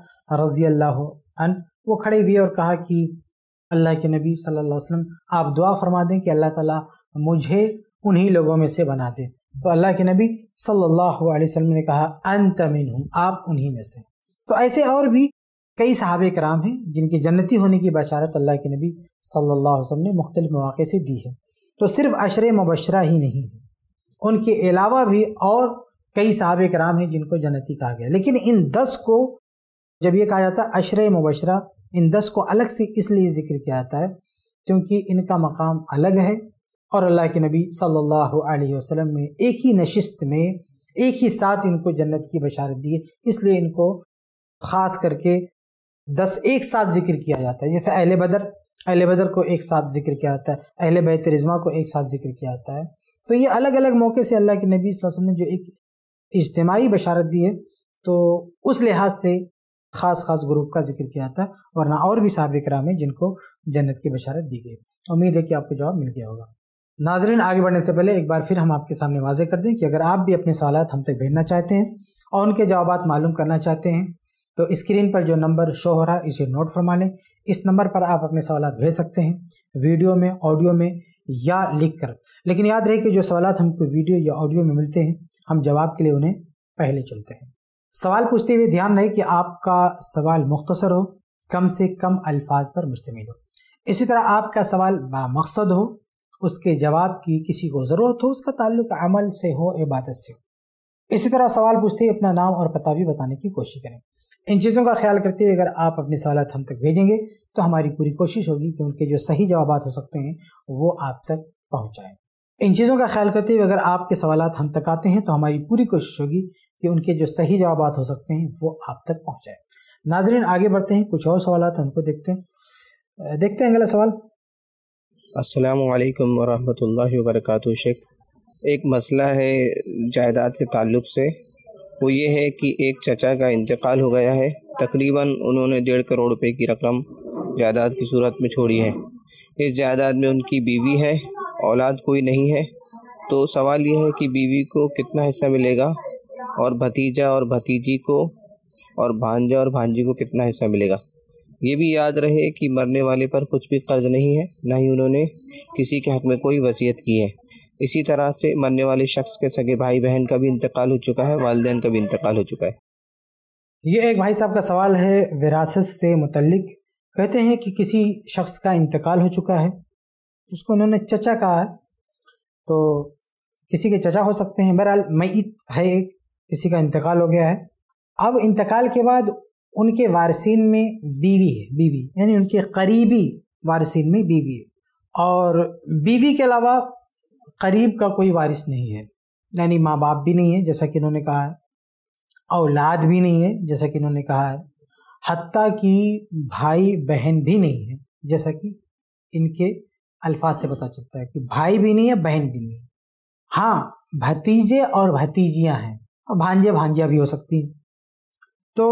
रज़ी अल्लाह अन वो खड़े हुए और कहा कि अल्लाह के नबी सल्लल्लाहु अलैहि वसल्लम आप दुआ फरमा दें कि अल्लाह ताला मुझे उन्हीं लोगों में से बना दे तो अल्लाह के नबी सल्लल्लाहु अलैहि वसल्लम ने कहा अंत मिन आप उन्हीं में से तो ऐसे और भी कई सहाब कराम हैं जिनके जन्नती होने की बशारत अल्लाह के नबी सल्लल्लाहु अलैहि वसल्लम ने मुख्तलिफ़ मौक़े से दी है तो सिर्फ अशर मुबशरा ही नहीं है उनके अलावा भी और कई सहाब कराम हैं जिनको जन्नती कहा गया लेकिन इन दस को जब यह कहा जाता है अशर मुबशरा इन दस को अलग से इसलिए ज़िक्र किया जाता है क्योंकि इनका मकाम अलग है और अल्लाह के नबी सल्लल्लाहु अलैहि वसल्लम ने एक ही नशिस्त में एक ही साथ इनको जन्नत की बशारत दी है इसलिए इनको ख़ास करके दस एक साथ जिक्र किया जाता है जैसे अहले बदर अहले बदर को एक साथ जिक्र किया जाता है अहले बैत रिजमा को एक साथ जिक्र किया जाता है तो ये अलग अलग मौके से अल्लाह के नबी वसम ने जो एक इज्तमाही बशारत दी है तो उस लिहाज से ख़ास ख़ास ग्रुप का जिक्र किया जाता है वरना और भी साहब कराम है जिनको जन्नत की बशारत दी गई उम्मीद है कि आपको जवाब मिल गया होगा नाजरीन आगे बढ़ने से पहले एक बार फिर हम आपके सामने वाजे कर दें कि अगर आप भी अपने सवाल हम तक भेजना चाहते हैं और उनके जवाब मालूम करना चाहते हैं तो स्क्रीन पर जो नंबर शो हो रहा है इसे नोट फरमा लें इस नंबर पर आप अपने सवाल भेज सकते हैं वीडियो में ऑडियो में या लिख कर लेकिन याद रहे कि जो सवाल हमको वीडियो या ऑडियो में मिलते हैं हम जवाब के लिए उन्हें पहले चुनते हैं सवाल पूछते हुए ध्यान रहे कि आपका सवाल मुख्तसर हो कम से कम अल्फाज पर मुश्तमिल हो इसी तरह आपका सवाल बामकसद हो उसके जवाब की किसी को ज़रूरत हो उसका ताल्लुक अमल से हो इबादत से हो इसी तरह सवाल पूछते ही अपना नाम और पता भी बताने की कोशिश करें इन चीज़ों का ख्याल करते हुए अगर आप अपने सवाल हम तक भेजेंगे तो हमारी पूरी कोशिश होगी कि उनके जो सही जवाब हो सकते हैं वो आप तक पहुँचाएँ इन चीज़ों का ख्याल करते हुए अगर आपके सवाल हम तक आते हैं तो हमारी पूरी कोशिश होगी कि उनके जो सही जवाब हो सकते हैं वो आप तक पहुँच नाजरीन आगे बढ़ते हैं कुछ और सवाल हमको देखते हैं देखते हैं अगला सवाल असलकम वरहमल वर्क शेख एक मसला है जायदाद के ताल्लुक से वो ये है कि एक चचा का इंतकाल हो गया है तकरीबन उन्होंने डेढ़ करोड़ रुपए की रकम जायदाद की सूरत में छोड़ी है इस जायदाद में उनकी बीवी है औलाद कोई नहीं है तो सवाल यह है कि बीवी को कितना हिस्सा मिलेगा और भतीजा और भतीजी को और भांजा और भांजी को कितना हिस्सा मिलेगा ये भी याद रहे कि मरने वाले पर कुछ भी कर्ज नहीं है ना ही उन्होंने किसी के हक में कोई वसीयत की है इसी तरह से मरने वाले शख्स के सगे भाई बहन का भी इंतकाल हो चुका है वालदेन का भी इंतकाल हो चुका है ये एक भाई साहब का सवाल है विरासत से मुतलिक कहते हैं कि किसी शख्स का इंतकाल हो चुका है उसको उन्होंने चचा कहा है तो किसी के चचा हो सकते हैं बहरहाल मई है एक किसी का इंतकाल हो गया है अब इंतकाल के बाद उनके वारसीन में बीवी है बीवी यानी उनके करीबी वारसीन में बीवी है और बीवी के अलावा करीब का कोई वारिस नहीं है यानी माँ बाप भी नहीं है जैसा कि इन्होंने कहा है औलाद भी नहीं है जैसा कि इन्होंने कहा है हती कि भाई बहन भी नहीं है जैसा कि इनके अल्फाज से पता चलता है कि भाई भी नहीं है बहन भी नहीं है हाँ भतीजे और भतीजियाँ हैं और भांजे भांजियाँ भी हो सकती हैं तो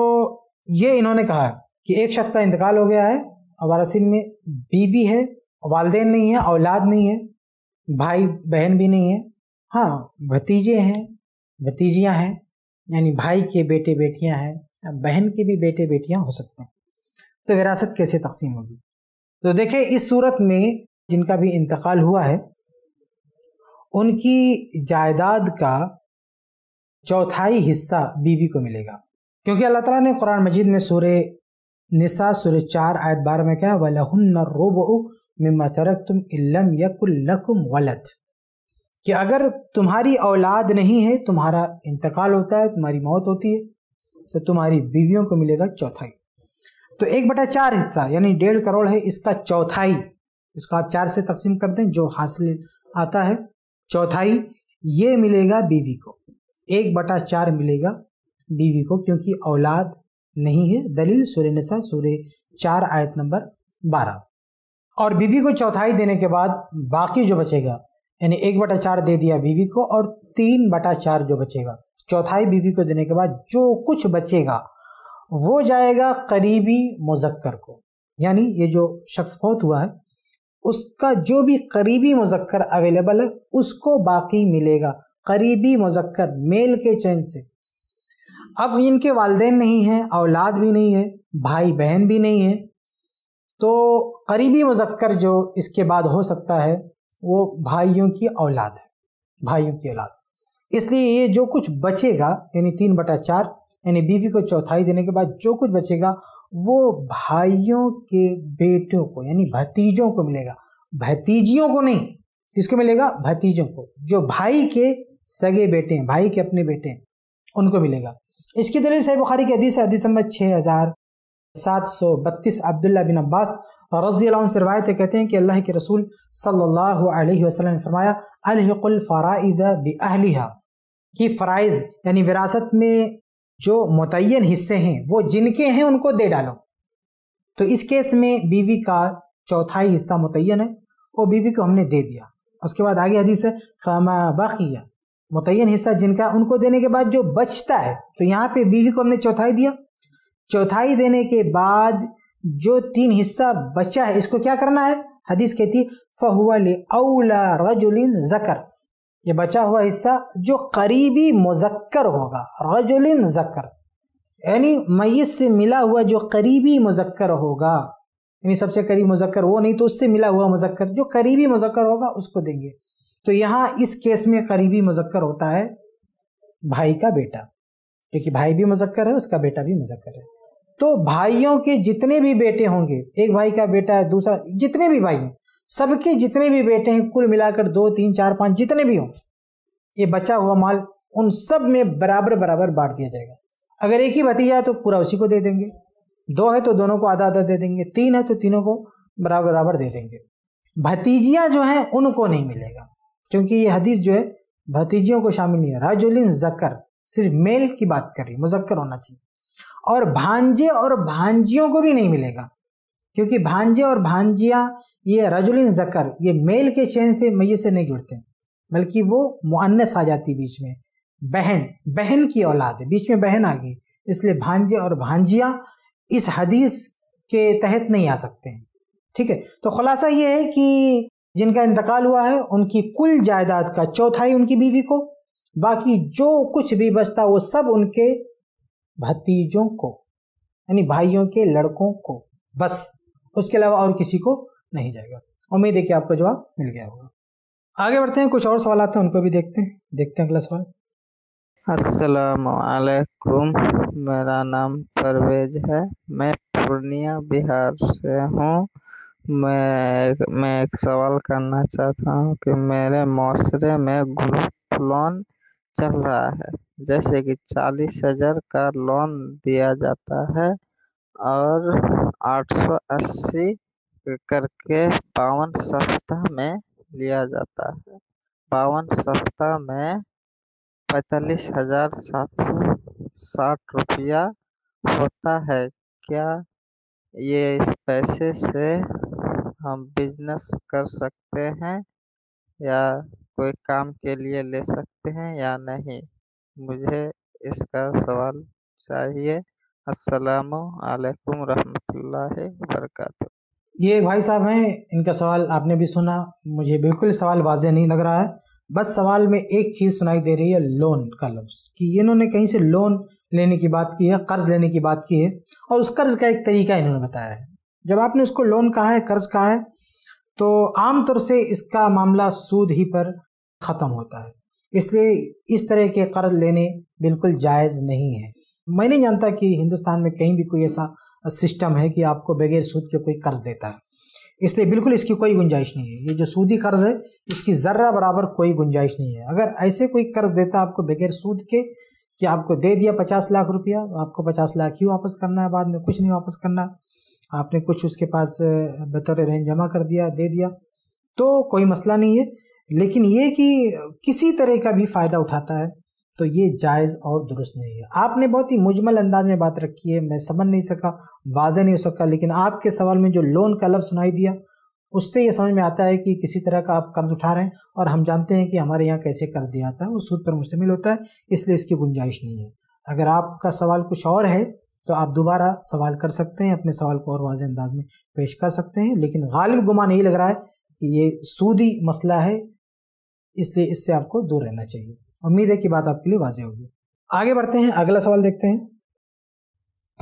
ये इन्होंने कहा कि एक शख्स का इंतकाल हो गया है और वारसिन में बीवी है वालदेन नहीं है औलाद नहीं है भाई बहन भी नहीं है हाँ भतीजे हैं भतीजियाँ हैं यानी भाई के बेटे बेटियाँ हैं बहन के भी बेटे बेटियाँ हो सकते हैं तो विरासत कैसे तकसीम होगी तो देखें इस सूरत में जिनका भी इंतकाल हुआ है उनकी जायदाद का चौथाई हिस्सा बीवी को मिलेगा क्योंकि अल्लाह ताला ने कुरान मजीद में सूर्य निसा सूर्य चार आयत बारह में कहा वलहन रोब मम्मा तरक तुम इलम यकुल्लकुम वलत कि अगर तुम्हारी औलाद नहीं है तुम्हारा इंतकाल होता है तुम्हारी मौत होती है तो तुम्हारी बीवियों को मिलेगा चौथाई तो एक बटा चार हिस्सा यानी डेढ़ करोड़ है इसका चौथाई इसको आप चार से तकसीम कर दें जो हासिल आता है चौथाई ये मिलेगा बीवी को एक बटा चार मिलेगा बीवी को क्योंकि औलाद नहीं है दलील सूर्य नशा सूर्य चार आयत नंबर बारह और बीवी को चौथाई देने के बाद बाकी जो बचेगा यानी एक बटा चार दे दिया बीवी को और तीन बटा चार जो बचेगा चौथाई बीवी को देने के बाद जो कुछ बचेगा वो जाएगा करीबी मुजक्कर को यानी ये जो शख्स फौत हुआ है उसका जो भी करीबी मुजक्कर अवेलेबल है उसको बाकी मिलेगा करीबी मुजक्कर मेल के चैन से अब इनके वालदेन नहीं हैं औलाद भी नहीं है भाई बहन भी नहीं है तो करीबी मुजक्कर जो इसके बाद हो सकता है वो भाइयों की औलाद है भाइयों की औलाद इसलिए ये जो कुछ बचेगा यानी तीन बटा चार यानी बीवी को चौथाई देने के बाद जो कुछ बचेगा वो भाइयों के बेटों को यानी भतीजों को मिलेगा भतीजियों को नहीं किसको मिलेगा भतीजों को जो भाई के सगे बेटे हैं भाई के अपने बेटे हैं उनको मिलेगा इसकी दलील सही बुखारी की हदीस हदीस नंबर छः हज़ार सात सौ बत्तीस अब्दुल्ला बिन अब्बास रजी से रवायत कहते हैं कि अल्लाह के रसूल सल्लल्लाहु अलैहि वसल्लम ने फरमाया अलहकुल फ़राइद बहलिहा कि फ़राइज़ यानी विरासत में जो मुतन हिस्से हैं वो जिनके हैं उनको दे डालो तो इस केस में बीवी का चौथाई हिस्सा मुतन है वो बीवी को हमने दे दिया उसके बाद आगे हदीस है फमा बाकिया मुतन हिस्सा जिनका उनको देने के बाद जो बचता है तो यहाँ पे बीवी को हमने चौथाई दिया चौथाई देने के बाद जो तीन हिस्सा बचा है इसको क्या करना है हदीस कहती फ़हुअल अवला रजुलिन जकर ये बचा हुआ हिस्सा जो करीबी मुजक्कर होगा रजुलिन जकर यानी मैस से मिला हुआ जो करीबी मुजक्कर होगा यानी सबसे करीब मुजक्कर वो नहीं तो उससे मिला हुआ मुजक्कर जो करीबी मुजक्कर होगा उसको देंगे तो यहाँ इस केस में करीबी मुजक्कर होता है भाई का बेटा क्योंकि भाई भी मुजक्कर है उसका बेटा भी मुजक्कर है तो भाइयों के जितने भी बेटे होंगे एक भाई का बेटा है दूसरा जितने भी भाई हैं सबके जितने भी बेटे हैं कुल मिलाकर दो तीन चार पाँच जितने भी हों ये बचा हुआ माल उन सब में बराबर बराबर बांट दिया जाएगा अगर एक ही भतीजा है तो पूरा उसी को दे देंगे दो है तो दोनों को आधा आधा दे देंगे तीन है तो तीनों को बराबर बराबर दे देंगे भतीजियाँ जो हैं उनको नहीं मिलेगा क्योंकि ये हदीस जो है भतीजियों को शामिल नहीं है राजुलिन जकर सिर्फ मेल की बात कर रही है मुजक्कर होना चाहिए और भांजे और भांजियों को भी नहीं मिलेगा क्योंकि भांजे और भांजियाँ ये रजुलिन जकर ये मेल के चैन से मैय से नहीं जुड़ते बल्कि वो मुअन्नस आ जाती बीच में बहन बहन की औलाद बीच में बहन आ गई इसलिए भांजे और भांजियाँ इस हदीस के तहत नहीं आ सकते हैं ठीक है तो खुलासा ये है कि जिनका इंतकाल हुआ है उनकी कुल जायदाद का चौथाई उनकी बीवी को बाकी जो कुछ भी बचता वो सब उनके भतीजों को यानी भाइयों के लड़कों को बस उसके अलावा और किसी को नहीं जाएगा उम्मीद है कि आपका जवाब मिल गया होगा आगे बढ़ते हैं कुछ और सवाल आते हैं उनको भी देखते हैं देखते हैं अगला सवाल असलकुम मेरा नाम परवेज है मैं पूर्णिया बिहार से हूँ मैं मैं एक सवाल करना चाहता हूँ कि मेरे माशरे में ग्रुप लोन चल रहा है जैसे कि चालीस हजार का लोन दिया जाता है और आठ सौ अस्सी करके बावन सप्ताह में लिया जाता है बावन सप्ताह में पैंतालीस हजार सात सौ साठ रुपया होता है क्या ये इस पैसे से हम बिजनेस कर सकते हैं या कोई काम के लिए ले सकते हैं या नहीं मुझे इसका सवाल चाहिए अस्सलाम रहमतुल्लाहि वरकत ये एक भाई साहब हैं इनका सवाल आपने भी सुना मुझे बिल्कुल सवाल वाजे नहीं लग रहा है बस सवाल में एक चीज़ सुनाई दे रही है लोन का लफ्ज़ कि इन्होंने कहीं से लोन लेने की बात की है कर्ज लेने की बात की है और उस कर्ज का एक तरीका इन्होंने बताया है जब आपने उसको लोन कहा है कर्ज कहा है तो आमतौर से इसका मामला सूद ही पर ख़त्म होता है इसलिए इस तरह के कर्ज लेने बिल्कुल जायज़ नहीं है मैं नहीं जानता कि हिंदुस्तान में कहीं भी कोई ऐसा सिस्टम है कि आपको बगैर सूद के कोई कर्ज देता है इसलिए बिल्कुल इसकी कोई गुंजाइश नहीं है ये जो सूदी कर्ज है इसकी ज़र्रा बराबर कोई गुंजाइश नहीं है अगर ऐसे कोई कर्ज देता आपको बगैर सूद के कि आपको दे दिया पचास लाख रुपया आपको पचास लाख ही वापस करना है बाद में कुछ नहीं वापस करना आपने कुछ उसके पास बतौर रेंज जमा कर दिया दे दिया तो कोई मसला नहीं है लेकिन ये कि किसी तरह का भी फ़ायदा उठाता है तो ये जायज़ और दुरुस्त नहीं है आपने बहुत ही मुजमल अंदाज में बात रखी है मैं समझ नहीं सका वाजह नहीं हो सका लेकिन आपके सवाल में जो लोन का लफ्ज़ सुनाई दिया उससे ये समझ में आता है कि किसी तरह का आप कर्ज उठा रहे हैं और हम जानते हैं कि हमारे यहाँ कैसे कर्ज दिया जाता है वो सूद पर मुश्तमिल होता है इसलिए इसकी गुंजाइश नहीं है अगर आपका सवाल कुछ और है तो आप दोबारा सवाल कर सकते हैं अपने सवाल को और वाज अंदाज में पेश कर सकते हैं लेकिन गालिब गुमा नहीं लग रहा है कि ये सूदी मसला है इसलिए इससे आपको दूर रहना चाहिए उम्मीद है कि बात आपके लिए वाजह होगी आगे बढ़ते हैं अगला सवाल देखते हैं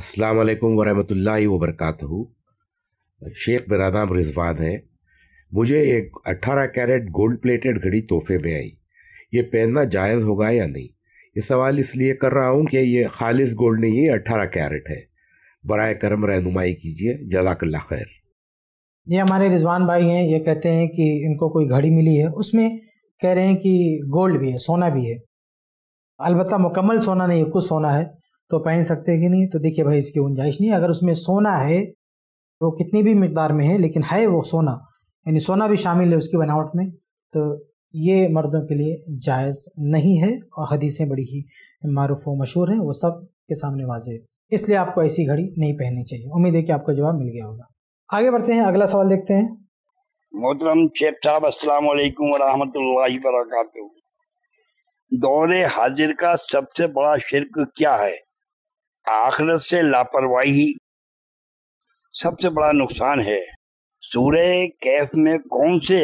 अस्सलाम वालेकुम वरहमतुल्लाहि बरकातहू शेख मेरा नाम रिजवान है मुझे एक 18 कैरेट गोल्ड प्लेटेड घड़ी तोहफे में आई ये पहनना जायज़ होगा या नहीं ये सवाल इसलिए कर रहा हूँ कि ये खालिस गोल्ड नहीं है अट्ठारह कैरेट है बर करम रहनुमाई कीजिए जजाकल्ला खैर ये हमारे रिजवान भाई हैं ये कहते हैं कि इनको कोई घड़ी मिली है उसमें कह रहे हैं कि गोल्ड भी है सोना भी है अलबत्त मुकम्मल सोना नहीं है कुछ सोना है तो पहन सकते हैं कि नहीं तो देखिए भाई इसकी गुंजाइश नहीं अगर उसमें सोना है वो कितनी भी मकदार में है लेकिन है वो सोना यानी सोना भी शामिल है उसकी बनावट में तो ये मर्दों के लिए जायज़ नहीं है और हदीसें बड़ी ही मरूफ व मशहूर हैं वो सब के सामने वाजे है इसलिए आपको ऐसी घड़ी नहीं पहननी चाहिए उम्मीद है कि आपको जवाब मिल गया होगा आगे बढ़ते हैं अगला सवाल देखते हैं मोहतरम शेख साहब अस्सलाम वालेकुम वरहमतुल्लाहि वरकत दौरे हाजिर का सबसे बड़ा शिरक क्या है आखिरत से लापरवाही सबसे बड़ा नुकसान है सूर्य कैफ में कौन से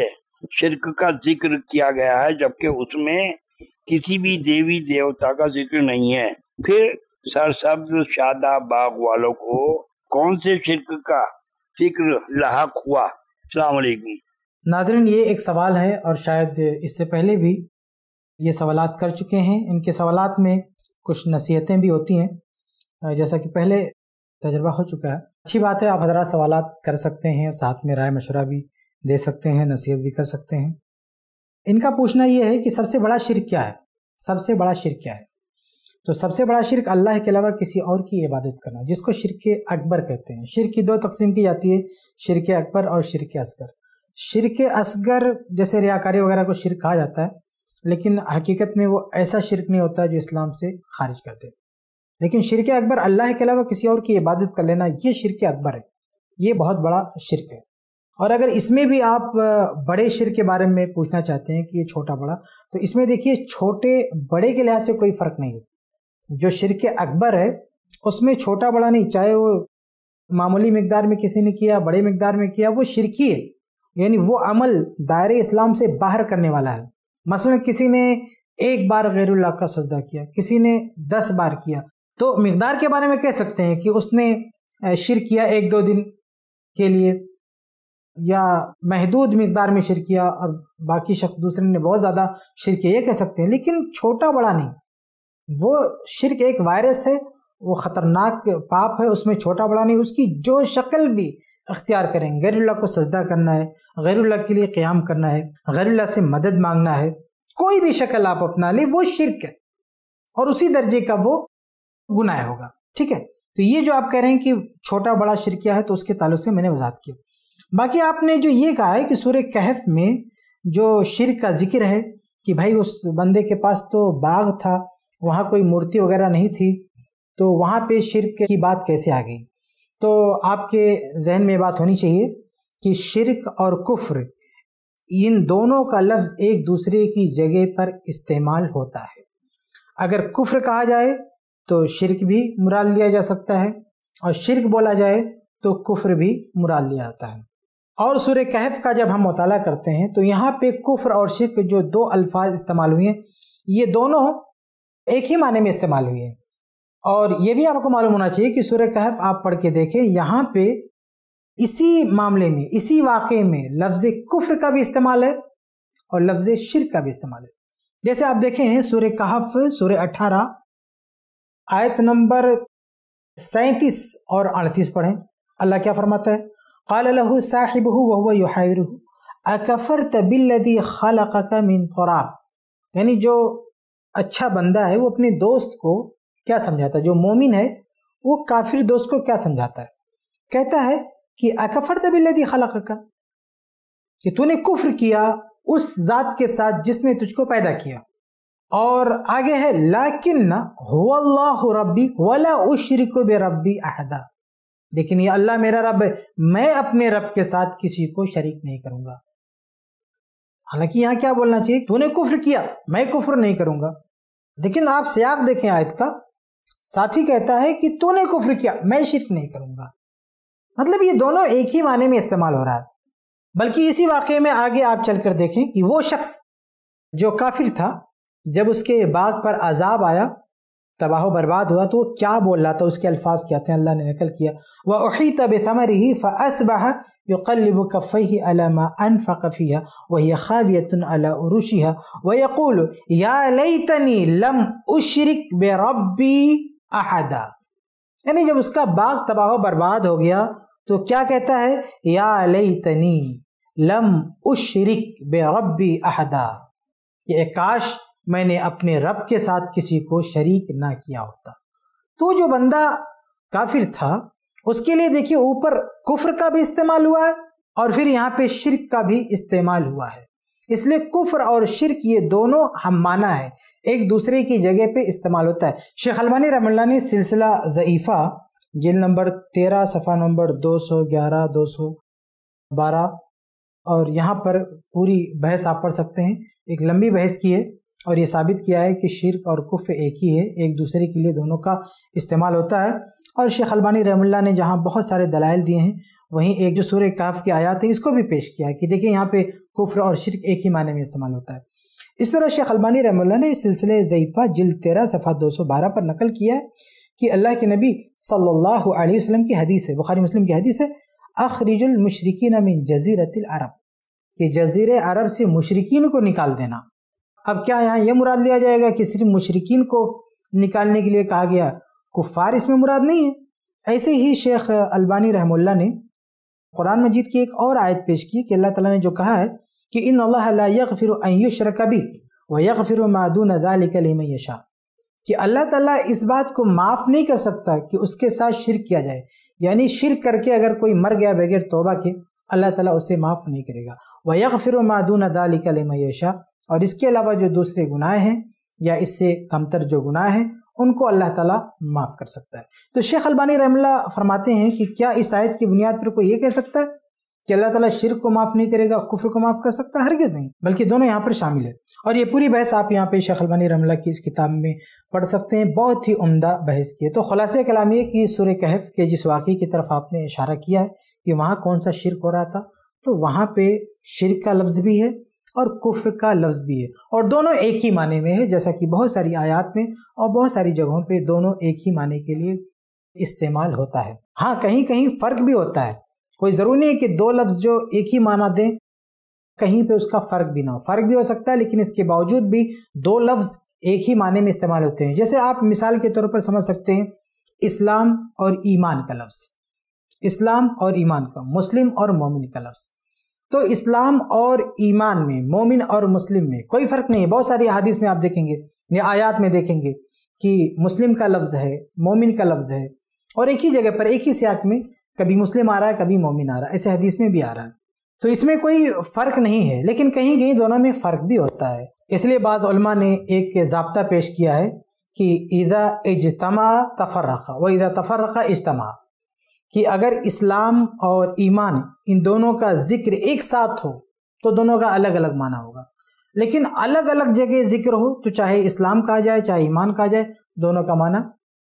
शिरक का जिक्र किया गया है जबकि उसमें किसी भी देवी देवता का जिक्र नहीं है फिर सरसब्ज शादा बाग वालों को कौन से शिरक का फिक्र लाक हुआ अलैक्म नादरन ये एक सवाल है और शायद इससे पहले भी ये सवाल कर चुके हैं इनके सवाल में कुछ नसीहतें भी होती हैं जैसा कि पहले तजर्बा हो चुका है अच्छी बात है आप हजरा सवाल कर सकते हैं साथ में राय मशवरा भी दे सकते हैं नसीहत भी कर सकते हैं इनका पूछना ये है कि सबसे बड़ा शिर क्या है सबसे बड़ा शिर क्या है तो सबसे बड़ा शिरक अल्लाह के अलावा किसी और की इबादत करना जिसको शिरक अकबर कहते हैं शिरक की दो तकसीम की जाती है शिरक अकबर और शिरक असगर शिरक असगर जैसे रियाकारी वगैरह को शिरक कहा जाता है लेकिन हकीकत में वो ऐसा शिरक नहीं होता जो इस्लाम से खारिज कर दे लेकिन शिरक अकबर अल्लाह के अलावा किसी और की इबादत कर लेना ये शिरक अकबर है ये बहुत बड़ा शिरक है और अगर इसमें भी आप बड़े शिर के बारे में पूछना चाहते हैं कि ये छोटा बड़ा तो इसमें देखिए छोटे बड़े के लिहाज से कोई फ़र्क नहीं है जो शिरक अकबर है उसमें छोटा बड़ा नहीं चाहे वो मामूली मकदार में किसी ने किया बड़े मकदार में किया वो शिरकी है यानी वो अमल दायरे इस्लाम से बाहर करने वाला है मसलन किसी ने एक बार गैरुल्लाह का सजदा किया किसी ने दस बार किया तो मकदार के बारे में कह सकते हैं कि उसने शिर किया एक दो दिन के लिए या महदूद मकदार में शिर किया और बाकी शख्स दूसरे ने बहुत ज़्यादा शिर किया ये कह सकते हैं लेकिन छोटा बड़ा नहीं वो शिरक एक वायरस है वो ख़तरनाक पाप है उसमें छोटा बड़ा नहीं उसकी जो शक्ल भी अख्तियार करें गैरुल्ला को सजदा करना है गैरुल्ला के लिए क़्याम करना है गैरुल्ला से मदद मांगना है कोई भी शक्ल आप अपना लें वो शिरक है और उसी दर्जे का वो गुनाह होगा ठीक है तो ये जो आप कह रहे हैं कि छोटा बड़ा शिरकिया है तो उसके ताल्लुक से मैंने वजात किया बाकी आपने जो ये कहा है कि सूर्य कहफ में जो शिर का जिक्र है कि भाई उस बंदे के पास तो बाघ था वहाँ कोई मूर्ति वगैरह नहीं थी तो वहाँ पे शिरक की बात कैसे आ गई तो आपके जहन में बात होनी चाहिए कि शिरक और कुफ्र इन दोनों का लफ्ज़ एक दूसरे की जगह पर इस्तेमाल होता है अगर कुफ्र कहा जाए तो शिरक भी मुराद लिया जा सकता है और शिरक बोला जाए तो कुफ्र भी मुराद लिया जाता है और सूर्य कहफ का जब हम मुताला करते हैं तो यहाँ पे कुफ्र और शिरक जो दो अल्फाज इस्तेमाल हुए हैं ये दोनों एक ही माने में इस्तेमाल हुई है और ये भी आपको मालूम होना चाहिए कि सूर्य कहफ आप पढ़ के देखें यहाँ पे इसी मामले में इसी वाक़े में लफ्ज़ कुफ्र का भी इस्तेमाल है और लफ्ज़ शिर का भी इस्तेमाल है जैसे आप देखें सूर्य कहफ सूर्य अठारह आयत नंबर सैंतीस और अड़तीस पढ़ें अल्लाह क्या फरमाता है قال له صاحبه وهو युहावर अकफर بالذي خلقك من تراب يعني जो अच्छा बंदा है वो अपने दोस्त को क्या समझाता है जो मोमिन है वो काफिर दोस्त को क्या समझाता है कहता है कि अकफर तबिल्लदी खलक का कि तूने कुफ्र किया उस ज़ात के साथ जिसने तुझको पैदा किया और आगे है लाकिन हुल्लाह रब्बी वला उशरिक बे रबी अहदा लेकिन ये अल्लाह मेरा रब है मैं अपने रब के साथ किसी को शरीक नहीं करूँगा हालांकि यहाँ क्या बोलना चाहिए तूने कुफ्र किया मैं कुफ्र नहीं करूंगा लेकिन आप सयाक देखें आयत का साथी कहता है कि तूने कुफ्र किया मैं शिरक नहीं करूंगा मतलब ये दोनों एक ही माने में इस्तेमाल हो रहा है बल्कि इसी वाक्य में आगे आप चल कर देखें कि वो शख्स जो काफिर था जब उसके बाग पर अजाब आया तबाह बर्बाद हुआ तो वो क्या बोल रहा था उसके अल्फाज क्या थे अल्लाह ने नकल किया वह उही तब समर ही फ़सबह يقلب كفيه على ما أنفق فيها وهي خاوية على عروشها ويقول يا ليتني لم أشرك بربي أحدا यानी जब उसका बाग तबाह बर्बाद हो गया तो क्या कहता है या लई तनी लम उशरिक बे रबी अहदा ये काश मैंने अपने रब के साथ किसी को शरीक ना किया होता तो जो बंदा काफिर था उसके लिए देखिए ऊपर कुफ्र का भी इस्तेमाल हुआ है और फिर यहाँ पे शिरक का भी इस्तेमाल हुआ है इसलिए कुफ्र और शिरक ये दोनों हम माना है एक दूसरे की जगह पे इस्तेमाल होता है शेख अलमानी रमल्ला ने सिलसिला ज़ीफ़ा जिल नंबर तेरह सफ़ा नंबर दो सौ ग्यारह दो सौ बारह और यहाँ पर पूरी बहस आप पढ़ सकते हैं एक लंबी बहस की है और ये साबित किया है कि शिरक और कुफ्र एक ही है एक दूसरे के लिए दोनों का इस्तेमाल होता है और शेख अलबानी रहमल्ला ने जहाँ बहुत सारे दलाइल दिए हैं वहीं एक जो सूर्य काफ की आयात है इसको भी पेश किया है कि देखिए यहाँ पे कुफ्र और शिरक एक ही माने में इस्तेमाल होता है इस तरह शेख अलबानी रहमुल्ला ने इस सिलसिले ज़यफ़ा जल तेरह सफ़ा दो सौ बारह पर नकल किया है कि अल्लाह के नबी सल्लल्लाहु अलैहि वसल्लम की हदीस है बुखारी मुस्लिम की हदीस है अखरिजुलमशरकिन मिन जजीरतिल अरब कि जजीर अरब से मशरकिन को निकाल देना अब क्या यहाँ यह मुराद लिया जाएगा कि सिर्फ मशरकिन को निकालने के लिए कहा गया कुफ़ार इसमें मुराद नहीं है ऐसे ही शेख अलबानी रहमुल्ला ने कुरान मजीद की एक और आयत पेश की कि अल्लाह ताला ने जो कहा है कि इन अल्लाह फिर कभी व यक फिर मादून अदालिकलीम कि अल्लाह ताला इस बात को माफ़ नहीं कर सकता कि उसके साथ शिर किया जाए यानी शिर करके अगर कोई मर गया बगैर तोबा के अल्लाह ताला उसे माफ़ नहीं करेगा व यक फिर मादून अदालिकलीम यशा और इसके अलावा जो दूसरे गुनाह हैं या इससे कमतर जो गुनाह हैं उनको अल्लाह ताला माफ़ कर सकता है तो शेख अलबानी रमला फरमाते हैं कि क्या इस आयत की बुनियाद पर कोई ये कह सकता है कि अल्लाह ताला शिरक को माफ़ नहीं करेगा कुफर को माफ़ कर सकता है हरगिज़ नहीं बल्कि दोनों यहाँ पर शामिल है और ये पूरी बहस आप यहाँ पे शेख अलबानी रमला की इस किताब में पढ़ सकते हैं बहुत ही उमदा बहस की है तो खुलास कलाम ये कि सुर कहफ के जिस वाक़े की तरफ आपने इशारा किया है कि वहाँ कौन सा शिरक हो रहा था तो वहाँ पे शिरक का लफ्ज़ भी है और कुफ्र का लफ्ज़ भी है और दोनों एक ही माने में है जैसा कि बहुत सारी आयात में और बहुत सारी जगहों पे दोनों एक ही माने के लिए इस्तेमाल होता है हाँ कहीं कहीं फ़र्क भी होता है कोई ज़रूरी नहीं है कि दो लफ्ज़ जो एक ही माना दें कहीं पे उसका फ़र्क भी ना हो फ़र्क भी हो सकता है लेकिन इसके बावजूद भी दो लफ्ज़ एक ही माने में इस्तेमाल होते हैं जैसे आप मिसाल के तौर पर समझ सकते हैं इस्लाम और ईमान का लफ्ज़ इस्लाम और ईमान का मुस्लिम और मोमिन का लफ्ज़ तो इस्लाम और ईमान में मोमिन और मुस्लिम में कोई फ़र्क नहीं है बहुत सारी हादिस में आप देखेंगे या आयात में देखेंगे कि मुस्लिम का लफ्ज़ है मोमिन का लफ्ज़ है और एक ही जगह पर एक ही सियाक में कभी मुस्लिम आ रहा है कभी मोमिन आ रहा है ऐसे हदीस में भी आ रहा है तो इसमें कोई फ़र्क नहीं है लेकिन कहीं कहीं दोनों में फ़र्क भी होता है इसलिए बाज़ा ने एक जबता पेश किया है कि ईदा इजतमा तफर रखा व ईदा तफर रखा इजतमा कि अगर इस्लाम और ईमान इन दोनों का जिक्र एक साथ हो तो दोनों का अलग अलग माना होगा लेकिन अलग अलग जगह जिक्र हो तो चाहे इस्लाम कहा जाए चाहे ईमान कहा जाए दोनों का माना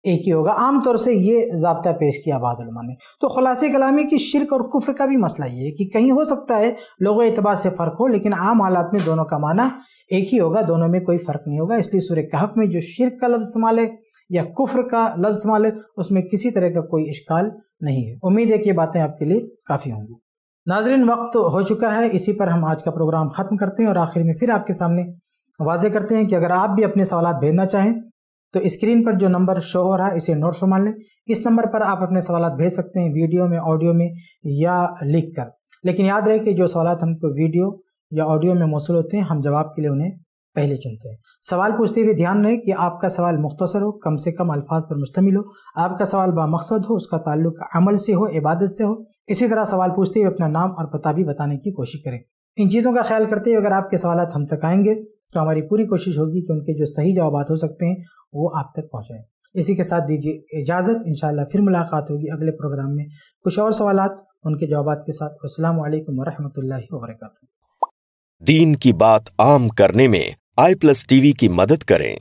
एक ही होगा आमतौर से ये जबता पेश किया बादलमा ने तो खुलासे कलामी की शिरक और कुफ्र का भी मसला ये है कि कहीं हो सकता है लोगों एतबार से फ़र्क हो लेकिन आम हालात में दोनों का माना एक ही होगा दोनों में कोई फ़र्क नहीं होगा इसलिए सूर्य कहफ में जो शिरक का लफ्ज़ इस्तेमाल है या कुफ्र का लफ्ज़ इस्तेमाल है उसमें किसी तरह का कोई इश्काल नहीं है उम्मीद है कि ये बातें आपके लिए काफ़ी होंगी नाजरन वक्त हो चुका है इसी पर हम आज का प्रोग्राम ख़त्म करते हैं और आखिर में फिर आपके सामने वाजे करते हैं कि अगर आप भी अपने सवाल भेजना चाहें तो स्क्रीन पर जो नंबर शो हो रहा है इसे नोट फरमा लें इस नंबर पर आप अपने सवाल भेज सकते हैं वीडियो में ऑडियो में या लिख कर लेकिन याद रहे कि जो सवाल हमको वीडियो या ऑडियो में मौसू होते हैं हम जवाब के लिए उन्हें पहले चुनते हैं सवाल पूछते हुए ध्यान रहे कि आपका सवाल मुख्तसर हो कम से कम अल्फाज पर मुश्तमिल हो आपका सवाल बामकसद हो उसका ताल्लुक अमल से हो इबादत से हो इसी तरह सवाल पूछते हुए अपना नाम और पता भी बताने की कोशिश करें इन चीज़ों का ख्याल करते हुए अगर आपके सवाल हम तक आएंगे तो हमारी पूरी कोशिश होगी कि उनके जो सही जवाब हो सकते हैं वो आप तक पहुँचाएँ इसी के साथ दीजिए इजाज़त इन फिर मुलाकात होगी अगले प्रोग्राम में कुछ और सवाल उनके जवाब के साथ अल्लाम वरहमल वरक दीन की बात आम करने में आई प्लस टीवी की मदद करें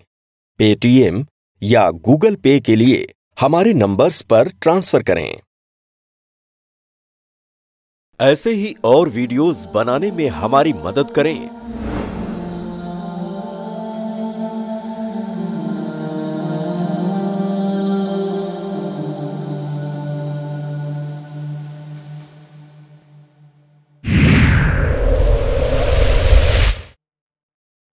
पेटीएम या गूगल पे के लिए हमारे नंबर्स पर ट्रांसफर करें ऐसे ही और वीडियोस बनाने में हमारी मदद करें